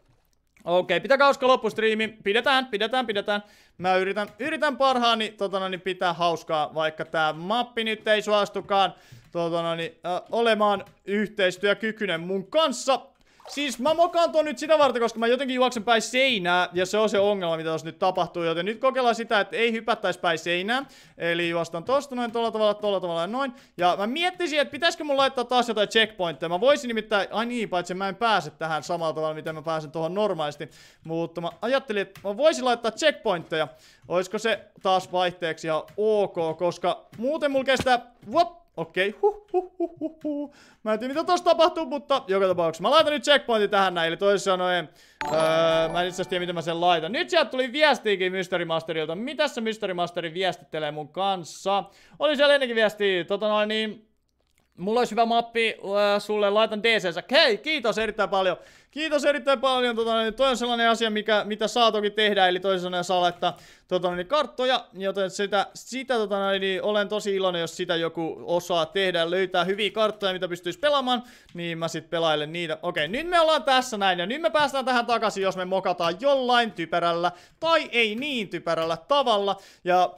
Okei, okay, pitäkää hauska loppustriimi. Pidetään, pidetään, pidetään. Mä yritän, yritän parhaani totona, niin pitää hauskaa, vaikka tää mappi nyt ei suostukaan totona, niin, äh, olemaan yhteistyökykyinen mun kanssa. Siis mä mokaan tuon nyt sitä varten, koska mä jotenkin juoksen päin seinää, ja se on se ongelma, mitä tuossa nyt tapahtuu, joten nyt kokeillaan sitä, että ei hypättäis päin seinää. Eli juostan tosta noin, tolla tavalla, tolla tavalla ja noin. Ja mä miettisin, että pitäisikö mun laittaa taas jotain checkpointteja. Mä voisin nimittäin, ai niin, paitsi mä en pääse tähän samalla tavalla, miten mä pääsen tuohon normaalisti. Mutta mä ajattelin, että mä voisin laittaa checkpointteja. Olisiko se taas vaihteeksi ja ok, koska muuten mulla kestää, what? Okei, okay. huh, huh, huh, huh, huh. Mä en tiedä mitä tossa tapahtuu, mutta joka tapauksessa. Mä laitan nyt checkpointin tähän näin, eli toisin sanoen, öö, mä en itse tiedä miten mä sen laitan. Nyt sieltä tuli viestiikin Mystery Masterilta. mitä se Mystery Masteri viestittelee mun kanssa? Oli siellä ennenkin viesti, tota noin niin, Mulla olisi hyvä mappi äh, sulle, laitan dc -sä. Hei, kiitos erittäin paljon. Kiitos erittäin paljon. Tota, niin toi on sellainen asia, mikä, mitä saa toki tehdä, eli toisin sanoen saa laittaa tota, niin karttoja, joten sitä, sitä tota, niin olen tosi iloinen, jos sitä joku osaa tehdä, löytää hyviä karttoja, mitä pystyisi pelaamaan, niin mä sit pelailen niitä. Okei, nyt me ollaan tässä näin, ja nyt me päästään tähän takaisin, jos me mokataan jollain typerällä, tai ei niin typerällä tavalla, ja...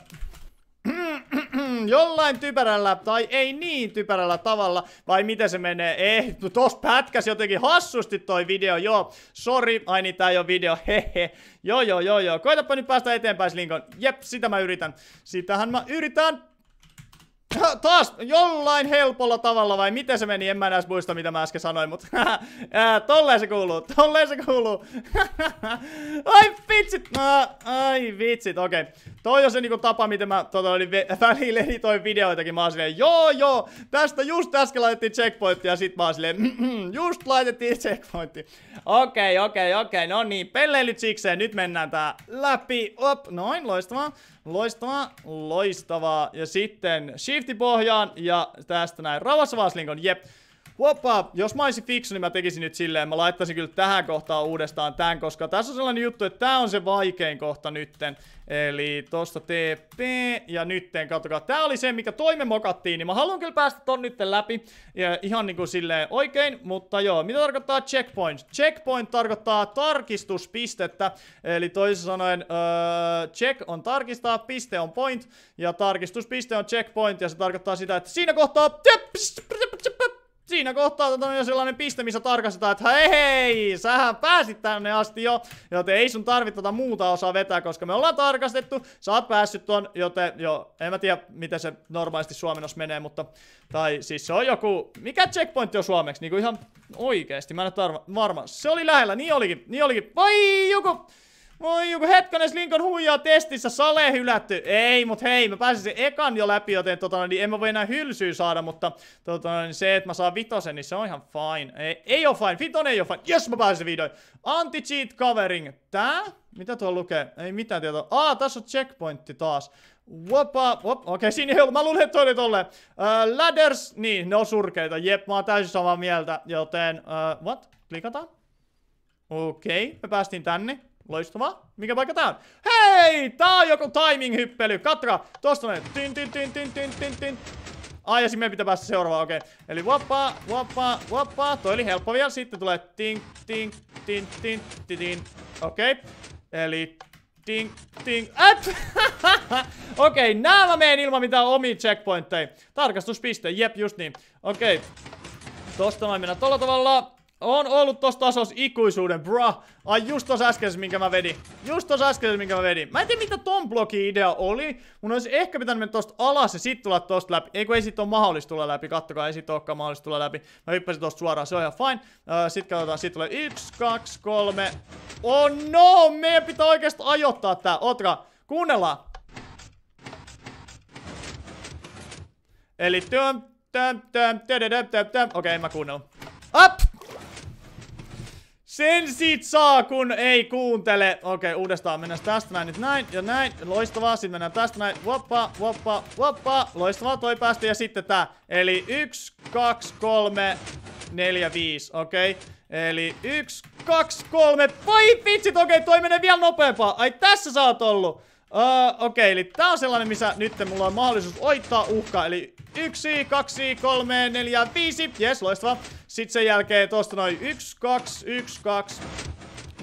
Mm, mm, mm, jollain typerällä tai ei niin typerällä tavalla. Vai miten se menee? Ei, eh, tos pätkäs jotenkin hassusti toi video. Joo, sori. Ai niin, tää ei oo video. Hehe. Joo, joo, joo, joo. Koitapa nyt päästä eteenpäin, Linkon. Jep, sitä mä yritän. Sitähän mä yritän Taas jollain helpolla tavalla vai miten se meni, en mä enää muista mitä mä äsken sanoin, mutta tolleen se kuuluu, tolleen se kuuluu. ai vitsit, ai vitsit, okei. Okay. Toi on se niinku tapa, miten mä tota, oli välillä editoin videoitakin, mä oon silleen, joo joo, tästä just äsken laitettiin checkpointti ja sit mä oon silleen, just laitettiin checkpointti. Okei, okay, okei, okay, okei, okay. no niin, pelleilyt sikseen, nyt mennään tää läpi, op, noin, loistavaa. Loistavaa, loistavaa. Ja sitten shifti pohjaan ja tästä näin. Rauhassa vaan, Jep. Huoppa, jos mä olisin fiksu, niin mä tekisin nyt silleen, mä laittaisin kyllä tähän kohtaan uudestaan tämän, koska tässä on sellainen juttu, että tää on se vaikein kohta nytten. Eli tosta TP ja nytten, katsokaa, tää oli se, mikä toime mokattiin, niin mä haluan kyllä päästä ton nytten läpi. Ja ihan niinku silleen oikein, mutta joo, mitä tarkoittaa checkpoint? Checkpoint tarkoittaa tarkistuspistettä, eli toisin sanoen öö, check on tarkistaa, piste on point, ja tarkistuspiste on checkpoint, ja se tarkoittaa sitä, että siinä kohtaa siinä kohtaa tota, on jo sellainen piste, missä tarkastetaan, että hei hei, sähän pääsit tänne asti jo, joten ei sun tarvitse tota muuta osaa vetää, koska me ollaan tarkastettu, sä oot päässyt ton, joten jo, en mä tiedä miten se normaalisti suomennos menee, mutta, tai siis se on joku, mikä checkpoint on suomeksi, niinku ihan oikeesti, mä en ole varma, se oli lähellä, niin olikin, niin olikin, vai joku, voi joku hetkones Lincoln huijaa testissä, sale hylätty. Ei, mut hei, mä pääsin sen ekan jo läpi, joten tota, niin en mä voi enää hylsyä saada, mutta tota, niin se, että mä saan vitosen, niin se on ihan fine. Ei, ei oo fine, viton ei oo fine. Jos mä pääsin vihdoin. Anti-cheat covering. Tää? Mitä tuo lukee? Ei mitään tietoa. Aa, tässä on checkpointti taas. Wopa, wop, okei, okay, siinä ei ollut, mä luulen, että toi oli tolleen. Uh, ladders, niin, ne on surkeita, jep, mä oon täysin samaa mieltä, joten, uh, what? Klikataan. Okei, okay, me päästiin tänne. Loistavaa. Mikä paikka tää on? Hei! Tää on joku timing-hyppely. Katra, Tosta näin. Tin, tin, tin, tin, tin, tin, tin. Ai, ja meidän pitää päästä seuraavaan, okei. Okay. Eli wappa, wappa, wappa. Toi oli helppo vielä. Sitten tulee tink, tink, tink, tink, tink. Okei. Okay. Eli Tink, tink, äp! Okei, okay, nämä mä meen ilman mitään omia checkpointteja. Tarkastuspiste, jep, just niin. Okei. Okay. Tosta mä mennä tolla tavalla. On ollut tossa tasos ikuisuuden, bra. Ai just tossa äskeisessä, minkä mä vedin. Just tossa äskeisessä, minkä mä vedin. Mä en tiedä, mitä ton blokin idea oli. Mun olisi ehkä pitänyt mennä tosta alas ja sit tulla tosta läpi. Ei kun ei sit ole mahdollista tulla läpi. Kattokaa, ei sit olekaan mahdollista tulla läpi. Mä hyppäsin tosta suoraan, se on ihan fine. Öö, sit katsotaan, sit tulee yksi, kaksi, kolme. Oh no, meidän pitää oikeastaan ajoittaa tää. Ootkaa, kuunnellaan. Eli töm, töm, töm, töm, töm, töm, töm. Okei, okay, en mä kuunnellut. Up! Sen sit saa, kun ei kuuntele. Okei, okay, uudestaan mennään tästä näin nyt näin ja näin. Loistavaa, sitten mennään tästä näin. Woppa, woppa, woppa. Loistavaa, toi päästä ja sitten tää. Eli 1, 2, 3, 4, 5. Okei. Okay. Eli 1, 2, 3. Voi vitsit, okei, okay, toi menee vielä nopeampaa. Ai tässä sä oot ollut. uh, okei, okay, eli tää on sellainen, missä nyt mulla on mahdollisuus oittaa uhka, eli Yksi, kaksi, kolme, neljä, viisi. Jes, loistava. Sitten sen jälkeen tosta noin yksi, kaksi, yksi, kaksi.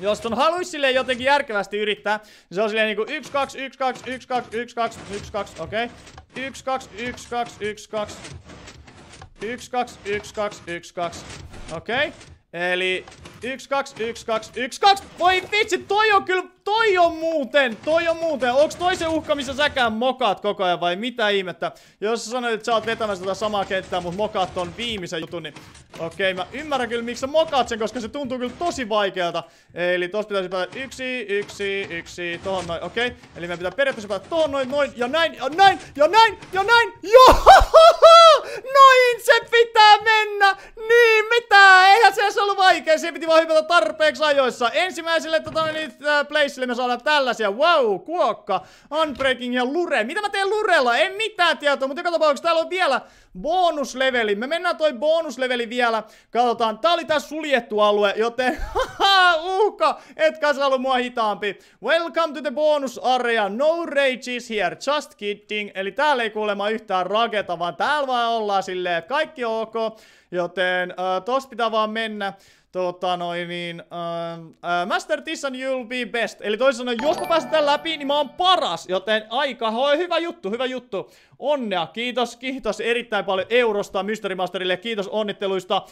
Jos ton haluis silleen jotenkin järkevästi yrittää, niin se on silleen niinku 1, 2, 1, 2, 1, 2, 1, 2, 1, 2, okei. 1, 2, 1, 2, 1, 2. 1, 2, 1, 2, 1, 2. Okei. Okay. Eli 1, 2, 1, 2, 1, 2. Voi vitsi, toi on kyllä, toi on muuten, toi on muuten. Onks toi se uhka, missä säkään mokaat koko ajan vai mitä ihmettä? Jos sä sanoit, että sä oot vetämässä tätä samaa kenttää, mut mokaat on viimeisen jutun, niin okei, okay, mä ymmärrän kyllä, miksi sä mokaat sen, koska se tuntuu kyllä tosi vaikealta. Eli tos pitäisi päätä yksi, yksi, yksi, tohon noin, okei. Okay. Eli meidän pitää periaatteessa päätä tohon noin, noin, ja näin, ja näin, ja näin, ja näin, ja joo! Noin se pitää mennä! Niin mitä? Eihän se edes ollut vaikea, se piti vaan hypätä tarpeeksi ajoissa. Ensimmäiselle tota, niin, äh, me saadaan tällaisia. Wow, kuokka, unbreaking ja lure. Mitä mä teen lurella? En mitään tietoa, mutta joka tapauksessa täällä on vielä bonusleveli. Me mennään toi bonusleveli vielä. Katsotaan, tää oli tää suljettu alue, joten uhka, etkä sä ollut mua hitaampi. Welcome to the bonus area, no rage is here, just kidding. Eli täällä ei kuulemma yhtään raketa, vaan täällä vaan ollaan ollaan silleen, että kaikki on ok, joten äh, tos pitää vaan mennä. Tota noin niin, äh, äh, Master Tissan you'll be best. Eli toisin sanoen, jos mä päästän läpi, niin mä oon paras. Joten aika, hoi, hyvä juttu, hyvä juttu. Onnea, kiitos, kiitos erittäin paljon eurosta Mystery Masterille, kiitos onnitteluista.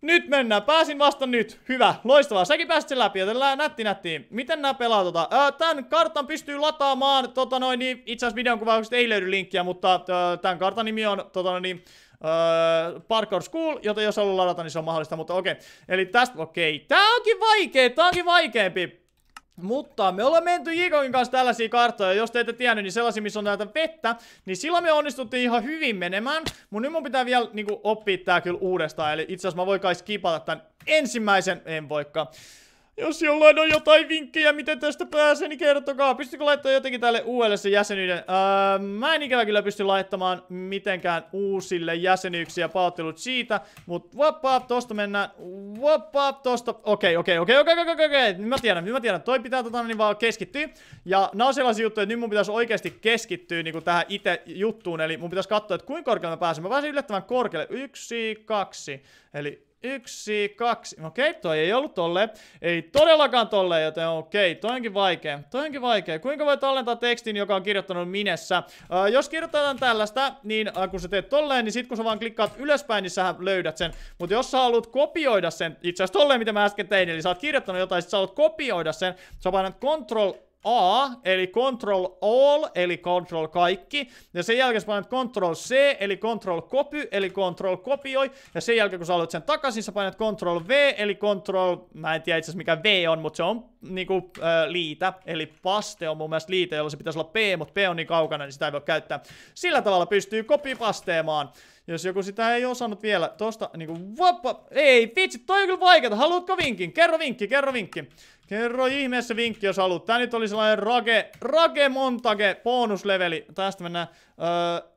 Nyt mennään, pääsin vasta nyt. Hyvä, loistavaa. Säkin pääsit sen läpi, joten nätti nätti. Miten nämä pelaa tota? Ö, tän kartan pystyy lataamaan, tota noin, niin itse asiassa videon kuvauksesta ei löydy linkkiä, mutta ö, tämän kartan nimi on tota noin, niin, öö, Parkour School, joten jos haluaa ladata, niin se on mahdollista, mutta okei. Eli tästä, okei. Tää onkin vaikee, tää onkin vaikeampi. Mutta me ollaan menty Jigokin kanssa tällaisia karttoja, jos te ette tiennyt, niin sellaisia, missä on täältä vettä, niin silloin me onnistuttiin ihan hyvin menemään, mun nyt mun pitää vielä kuin, niinku, oppia tää kyllä uudestaan, eli itse asiassa mä voin kai skipata tän ensimmäisen, en voikaan. Jos jollain on jotain vinkkejä, miten tästä pääsee, niin kertokaa. Pystykö laittamaan jotenkin tälle uudelle se jäsenyyden? Öö, mä en ikävä kyllä pysty laittamaan mitenkään uusille jäsenyyksiä. Pahoittelut siitä. Mutta wop tosta mennään. Wop tosta. Okei, okei, okei, okei, okei, okei. okei. Nyt mä tiedän, nyt mä tiedän. Toi pitää tota niin vaan keskittyä. Ja nää on sellaisia juttuja, että nyt mun pitäisi oikeasti keskittyä niin tähän itse juttuun. Eli mun pitäisi katsoa, että kuinka korkealle mä pääsen. Mä pääsen yllättävän korkealle. Yksi, kaksi. Eli Yksi, kaksi. Okei, okay, toi ei ollut tolle. Ei todellakaan tolle, joten okei, okay, toi onkin vaikea. Toi onkin vaikea. Kuinka voit tallentaa tekstin, joka on kirjoittanut minessä? Äh, jos kirjoitetaan tällaista, niin äh, kun sä teet tolleen, niin sit kun sä vaan klikkaat ylöspäin, niin sä löydät sen. Mutta jos sä haluat kopioida sen, itse asiassa tolleen, mitä mä äsken tein, eli sä oot kirjoittanut jotain, sit sä haluat kopioida sen, sä painat Ctrl A, eli Control All, eli Control kaikki. Ja sen jälkeen sä painat Control C, eli Control Copy, eli Control kopioi. Ja sen jälkeen kun sä sen takaisin, sä painat Control V, eli Control, mä en tiedä itse mikä V on, mutta se on niinku äh, liitä. Eli paste on mun mielestä liite, jolla se pitäisi olla P, mutta P on niin kaukana, niin sitä ei voi käyttää. Sillä tavalla pystyy kopipasteemaan. Jos joku sitä ei osannut vielä tosta, niinku, voppa, ei vitsi, toi on kyllä vaikeeta, haluatko vinkin? Kerro vinkki, kerro vinkki. Kerro ihmeessä vinkki, jos haluat. Tää nyt oli sellainen rake, rake montage bonusleveli. Tästä mennään. Öö,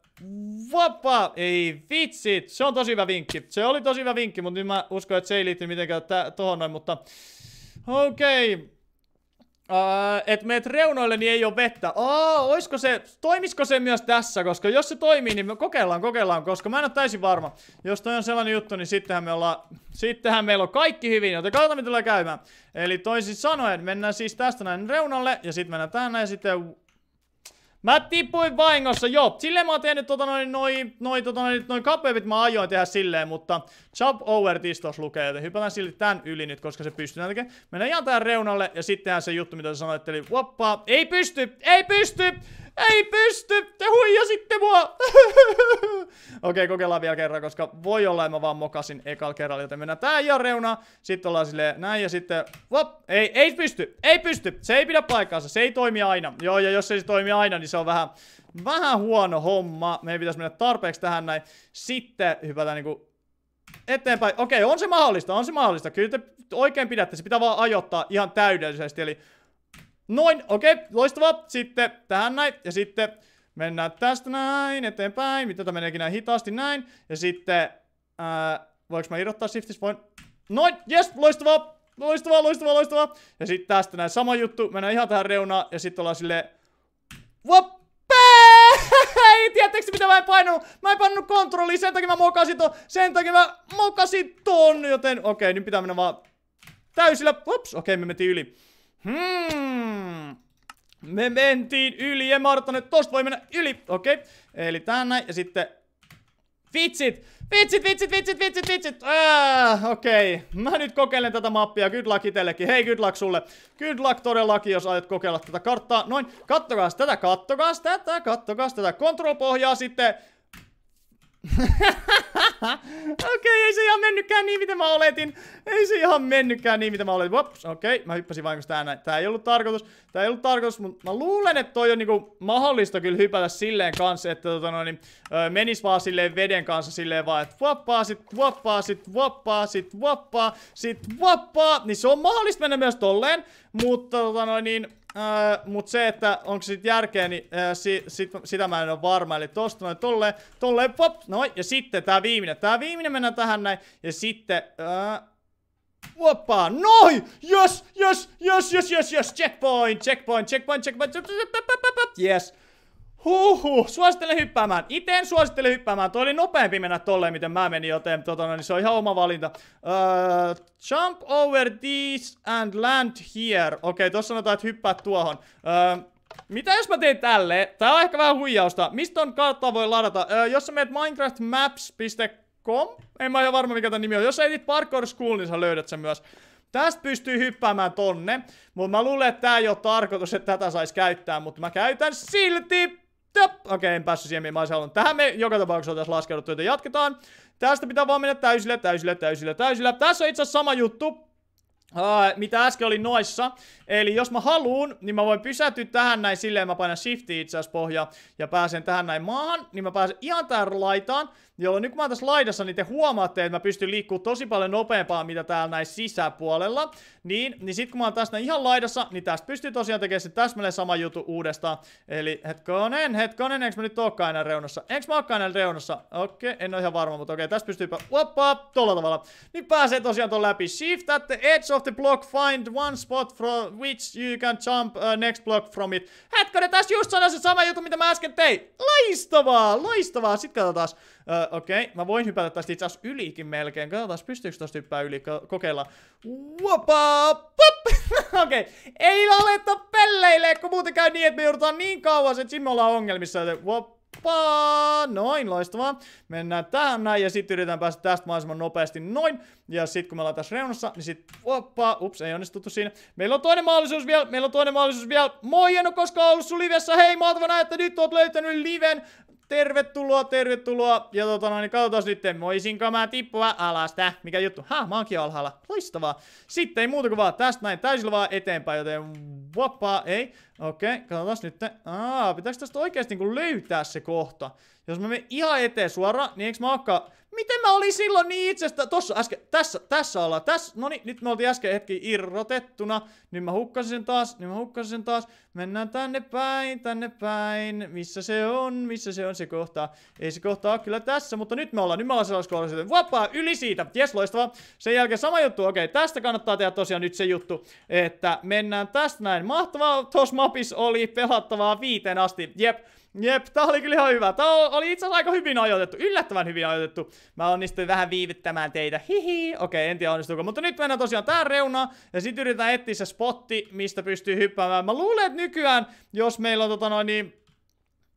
vapa! Ei vitsit. Se on tosi hyvä vinkki. Se oli tosi hyvä vinkki, mutta nyt mä uskon, että se ei liity mitenkään tohon noin, mutta... Okei. Okay. Öö, et meet reunoille, niin ei ole vettä. Aa, oisko se, toimisiko se myös tässä, koska jos se toimii, niin me kokeillaan, kokeillaan, koska mä en ole täysin varma. Jos toi on sellainen juttu, niin sittenhän me ollaan, sittenhän meillä on kaikki hyvin, joten katsotaan, mitä tulee käymään. Eli toisin sanoen, mennään siis tästä näin reunalle, ja sitten mennään tänne, ja sitten Mä tippuin vahingossa, joo. Silleen mä oon tehnyt tota noin, noin, noin, tota noin, noin cupwaveit mä ajoin tehdä silleen, mutta chop over distos lukee, joten hypätään silti tän yli nyt, koska se pystyy tekemään. Mennään ihan tähän reunalle ja sittenhän se juttu, mitä sä sanoit, eli whoppaa. Ei pysty, ei pysty! Ei pysty! Te huijasitte mua! Okei, okay, kokeillaan vielä kerran, koska voi olla, että mä vaan mokasin ekalla kerralla, joten mennään tää ja reuna. Sitten ollaan silleen näin ja sitten... Vop! Ei, ei pysty! Ei pysty! Se ei pidä paikkaansa, se ei toimi aina. Joo, ja jos ei se toimi aina, niin se on vähän... Vähän huono homma. Meidän pitäisi mennä tarpeeksi tähän näin. Sitten hypätään niinku eteenpäin. Okei, okay, on se mahdollista, on se mahdollista. Kyllä te oikein pidätte, se pitää vaan ajoittaa ihan täydellisesti. Eli Noin, okei, okay, loistavaa. Sitten tähän näin. Ja sitten mennään tästä näin eteenpäin. Mitä tämä meneekin näin hitaasti näin. Ja sitten... Ää, voinko mä irrottaa shiftis? Voin. Noin, yes, loistavaa. Loistavaa, loistavaa, loistavaa. Ja sitten tästä näin sama juttu. Mennään ihan tähän reunaan. Ja sitten ollaan silleen... Wop! Ei, tiedättekö mitä mä en painanut? Mä en painanut kontrollia, sen takia mä mokasin ton, sen takia mä mokasin ton, joten okei, okay, nyt pitää mennä vaan täysillä, ups, okei okay, me metin yli. Hmm. Me mentiin yli ja että tosta voi mennä yli. Okei, okay. eli tänne ja sitten Vitsit! Vitsit, vitsit, vitsit, vitsit, vitsit! Äh, okei. Okay. Mä nyt kokeilen tätä mappia. Good luck itellekin. Hei, good luck sulle. Good luck todellakin, jos aiot kokeilla tätä karttaa. Noin. Kattokaa tätä, kattokaa tätä, kattokaa tätä. Control-pohjaa sitten okei, okay, ei se ihan mennykään niin, mitä mä oletin. Ei se ihan mennykään niin, mitä mä oletin. okei, okay, mä hyppäsin vain, tää näin. Tää ei ollut tarkoitus. Tää ei ollut tarkoitus, mutta mä luulen, että toi on niinku mahdollista kyllä hypätä silleen kanssa, että tota noin, öö, menis vaan silleen veden kanssa silleen vaan, että vappaa, sit vappaa, sit vappaa, sit vappaa, sit vappaa. Niin se on mahdollista mennä myös tolleen, mutta tota noin, niin Öö, mut se, että onko sit järkeä, niin öö, si, sit, sitä mä en ole varma. Eli tosta noin tolleen, tolleen pop, noin, ja sitten tää viimeinen. Tää viimeinen mennään tähän näin, ja sitten, öö, Woppa, noin! Yes, yes, yes, yes, yes, yes, checkpoint, checkpoint, checkpoint, checkpoint, yes. Huhhuh, suosittelen hyppäämään. Itse en suosittele hyppäämään. Toi oli nopeampi mennä tolleen, miten mä menin, joten totona, no niin se on ihan oma valinta. Uh, jump over this and land here. Okei, okay, tossa sanotaan, että hyppää tuohon. Uh, mitä jos mä teen tälle? Tää on ehkä vähän huijausta. Mistä on kautta voi ladata? Uh, jos sä menet minecraftmaps.com, en mä ihan varma mikä tämä nimi on. Jos etit parkour school, niin sä löydät sen myös. Tästä pystyy hyppäämään tonne, mutta mä luulen, että tää ei ole tarkoitus, että tätä saisi käyttää, mutta mä käytän silti Töp. Okei, en päässyt siihen, mihin mä halunnut. Tähän me joka tapauksessa on tässä laskeuduttu, joten jatketaan. Tästä pitää vaan mennä täysille, täysille, täysille, täysille. Tässä on itse asiassa sama juttu. Uh, mitä äsken oli noissa. Eli jos mä haluun, niin mä voin pysähtyä tähän näin silleen, mä painan shifti itse asiassa pohja ja pääsen tähän näin maahan, niin mä pääsen ihan tähän laitaan, jolloin nyt kun mä oon tässä laidassa, niin te huomaatte, että mä pystyn liikkumaan tosi paljon nopeampaa, mitä täällä näin sisäpuolella. Niin, niin sit kun mä oon tässä näin ihan laidassa, niin tästä pystyy tosiaan tekemään se täsmälleen sama juttu uudestaan. Eli hetkonen, hetkonen, enkö mä nyt ookaan enää reunassa? Enkö mä ookaan enää reunassa? Okei, en oo ihan varma, mutta okei, tässä pystyypä, oppa, tolla tavalla. Niin pääsee tosiaan ton läpi, shiftatte, of the block, find one spot from which you can jump uh, next block from it. Hetkonen, tässä just sanoi se sama juttu, mitä mä äsken tein. Loistavaa, loistavaa. Sitten katsotaan. Uh, Okei, okay. mä voin hypätä tästä itse asiassa ylikin melkein. Katsotaan, pystyykö tästä hyppää yli. kokeilla. Wopaa, pop! Okei, okay. ei aleta pelleille, kun muuten käy niin, että me joudutaan niin kauas, että siinä me ollaan ongelmissa. Joten, wop, Paa! Noin, loistavaa. Mennään tähän näin ja sitten yritetään päästä tästä mahdollisimman nopeasti noin. Ja sitten kun me ollaan tässä reunassa, niin sitten oppa, ups, ei onnistuttu siinä. Meillä on toinen mahdollisuus vielä, meillä on toinen mahdollisuus vielä. Moi, en ole koskaan ollut sun livessä. Hei, mahtavaa että nyt oot löytänyt liven. Tervetuloa, tervetuloa. Ja tota noin, niin katsotaan sitten, voisinko mä tippua alas tää. Mikä juttu? Ha, mä oonkin alhaalla. Loistavaa. Sitten ei muuta kuin vaan tästä näin täysillä vaan eteenpäin, joten vapaa ei. Okei, okay, katsotaan nyt. Aa, pitääkö tästä oikeasti niin löytää se kohta? Jos mä menen ihan eteen suoraan, niin eikö mä olekaan... Miten mä olin silloin niin itsestä... Tossa äsken... Tässä, tässä ollaan. Tässä... No niin, nyt me oltiin äsken hetki irrotettuna. Nyt mä hukkasin sen taas. Nyt mä hukkasin sen taas. Mennään tänne päin, tänne päin. Missä se on? Missä se on se kohta? Ei se ole kyllä tässä, mutta nyt me ollaan. Nyt me ollaan sellaisessa kohdassa, että vapaa yli siitä. Jes, loistavaa. Sen jälkeen sama juttu. Okei, tästä kannattaa tehdä tosiaan nyt se juttu, että mennään tästä näin. Mahtavaa. Tos mapis oli pelattavaa viiteen asti. Jep. Jep, tää oli kyllä ihan hyvä. Tää oli itse asiassa aika hyvin ajoitettu, yllättävän hyvin ajoitettu. Mä onnistuin vähän viivittämään teitä. Hihi. Okei, okay, en tiedä onnistuuko. Mutta nyt mennään tosiaan tää reuna ja sit yritetään etsiä se spotti, mistä pystyy hyppäämään. Mä luulen, että nykyään, jos meillä on tota noin niin,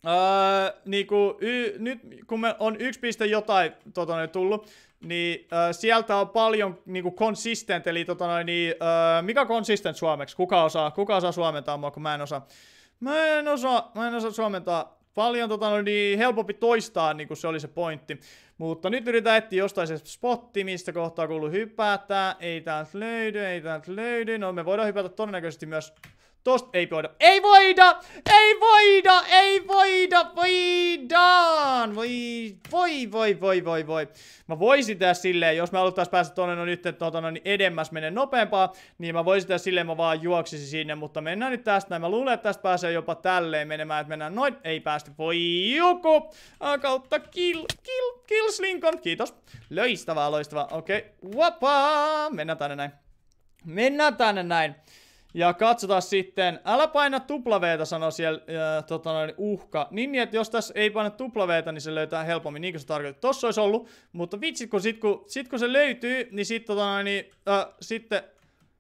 Öö, niinku, y, nyt kun me on yksi piste jotain tota noin, tullut, niin öö, sieltä on paljon niinku consistent, eli tota noin, niin, öö, mikä consistent suomeksi? Kuka osaa? Kuka osaa suomentaa mua, kun mä en osaa? Mä en osaa, mä en osaa suomentaa paljon tota, no, niin helpompi toistaa, niin kuin se oli se pointti. Mutta nyt yritetään etsiä jostain se spotti, mistä kohtaa kuuluu hypätä. Ei täältä löydy, ei täältä löydy. No me voidaan hypätä todennäköisesti myös Tost ei voida. Ei voida! Ei voida! Ei voida! Voidaan! Voi, voi, voi, voi, voi, voi. Mä voisin tehdä silleen, jos me haluttais päästä tuonne no nyt tuota, no, niin edemmäs menen nopeampaa, niin mä voisin tehdä silleen, mä vaan juoksisin sinne, mutta mennään nyt tästä. Mä luulen, että tästä pääsee jopa tälleen menemään, että mennään noin. Ei päästä. Voi joku! Kautta kill, kill, kill slinkon. Kiitos. Löistavaa, loistavaa. Okei. Okay. Wapaa! Mennään tänne näin. Mennään tänne näin. Ja katsotaan sitten, älä paina tuplaveetä, sanoi siellä äh, tota noin, uhka. Niin, niin että jos tässä ei paina tuplaveetä, niin se löytää helpommin, niin kuin se tarkoitti. Tossa olisi ollut, mutta vitsit, kun sit kun, sit kun se löytyy, niin sit, tota noin, niin, äh, sitten,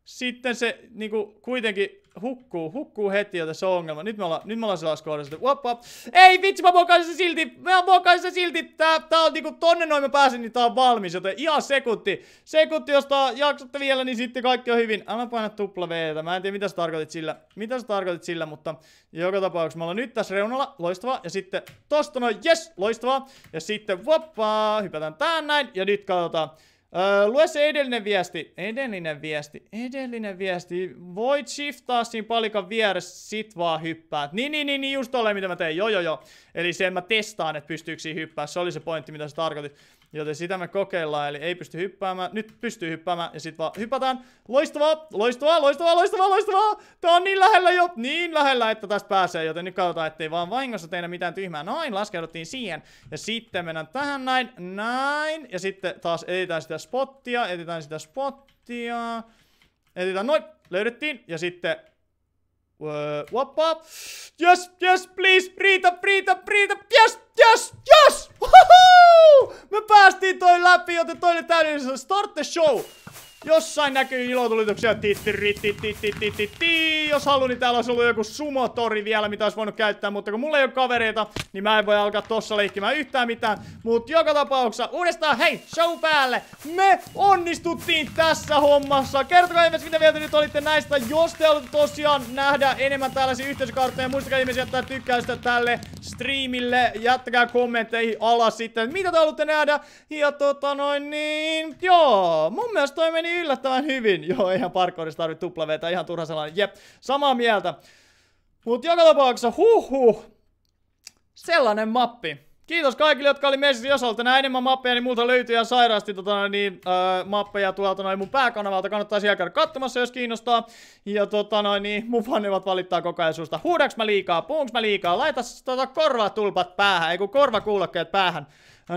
sitten se niin kuin kuitenkin hukkuu, hukkuu heti joten se on ongelma. Nyt me ollaan, nyt me ollaan sellaisessa kohdassa, että wop, wop. Ei vitsi, mä mokaan se silti, mä mokaan se silti, tää, tää on niinku tonne noin mä pääsen, niin tää on valmis, joten ihan sekunti. Sekunti, jos tää jaksatte vielä, niin sitten kaikki on hyvin. Älä paina tupla v mä en tiedä mitä sä tarkoitit sillä, mitä sä tarkoitit sillä, mutta joka tapauksessa me ollaan nyt tässä reunalla, loistavaa, ja sitten tosta noin, yes, loistavaa, ja sitten woppaa, hypätään tään näin, ja nyt katsotaan. Öö, lue se edellinen viesti. Edellinen viesti. Edellinen viesti. Voit shiftaa siinä palikan vieressä, sit vaan hyppää. Niin, niin, niin, niin, just tolleen mitä mä tein. Joo, joo, joo. Eli sen mä testaan, että pystyykö siinä hyppää. Se oli se pointti, mitä sä tarkoitit. Joten sitä me kokeillaan, eli ei pysty hyppäämään. Nyt pystyy hyppäämään ja sit vaan hypätään. Loistavaa, loistavaa, loistavaa, loistavaa, loistavaa. Tää on niin lähellä jo, niin lähellä, että tästä pääsee. Joten nyt katsotaan, ettei vaan vahingossa tehdä mitään tyhmää. Noin, laskeuduttiin siihen. Ja sitten mennään tähän näin, näin. Ja sitten taas etitään sitä spottia, etitään sitä spottia. Etitään, noin, löydettiin. Ja sitten What? What? whoop. Yes, yes, please. Riita, Riita, Riita. Yes, yes, yes. Woohoo! Me päästiin toi läpi, joten toinen täydellinen. Start the show. Jossain näkyy ilotulituksia. Jos haluan, niin täällä olisi ollut joku sumotori vielä, mitä olisi voinut käyttää. Mutta kun mulla ei ole kavereita, niin mä en voi alkaa tossa leikkimään yhtään mitään. Mutta joka tapauksessa uudestaan, hei, show päälle! Me onnistuttiin tässä hommassa. Kertokaa ihmeessä, mitä vielä nyt olitte näistä. Jos te haluatte tosiaan nähdä enemmän tällaisia yhteisökartteja, muistakaa ihmeessä jättää tykkäystä tälle streamille. Jättäkää kommentteihin alas sitten, mitä te haluatte nähdä. Ja tota noin niin, joo, mun mielestä toi meni yllättävän hyvin. Joo, eihän parkourissa tarvitse tuplavetä, ihan turha sellainen. Jep, samaa mieltä. Mut joka tapauksessa, huhhuh, sellainen mappi. Kiitos kaikille, jotka oli messissä. Jos olette näin enemmän mappeja, niin multa löytyy ihan sairaasti tota, no niin, öö, mappeja tuolta noin mun pääkanavalta. Kannattaa siellä käydä katsomassa, jos kiinnostaa. Ja tota noin, niin mun fanivat valittaa koko ajan susta. Huudaks mä liikaa, Puhunks mä liikaa, laita tota, korvatulpat päähän, ei kun korvakuulokkeet päähän.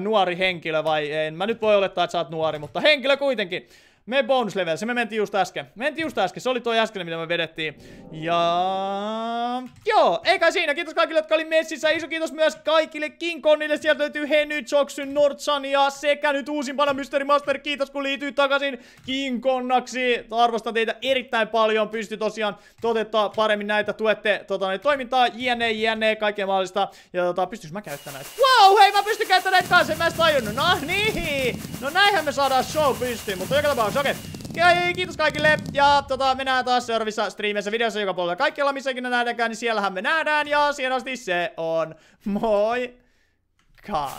Nuori henkilö vai en. Mä nyt voi olettaa, että sä oot nuori, mutta henkilö kuitenkin. Me bonus level, se me mentiin just äsken. Mentiin just äsken, se oli tuo äsken, mitä me vedettiin. Ja... Joo, eikä siinä. Kiitos kaikille, jotka oli messissä. Iso kiitos myös kaikille Kingkonnille, Sieltä löytyy Henny, Joksyn, ja sekä nyt uusimpana Mystery Master. Kiitos, kun liityin takaisin Kinkonnaksi. Arvostan teitä erittäin paljon. Pysty tosiaan toteuttaa paremmin näitä. Tuette tota, toimintaa, jne, jne, kaikkea mahdollista. Ja tota, pystyis mä käyttämään näitä? Wow, hei, mä pystyn käyttämään näitä kanssa. En mä tajunnut. No niin. No näinhän me saadaan show pystyyn, mutta joka tapauksessa Okei. Okay. Ja kiitos kaikille. Ja tota, me nähdään taas seuraavissa striimeissä videossa joka puolella. Kaikkialla missäkin ne nähdäänkään, niin siellähän me nähdään. Ja siihen asti se on moikka.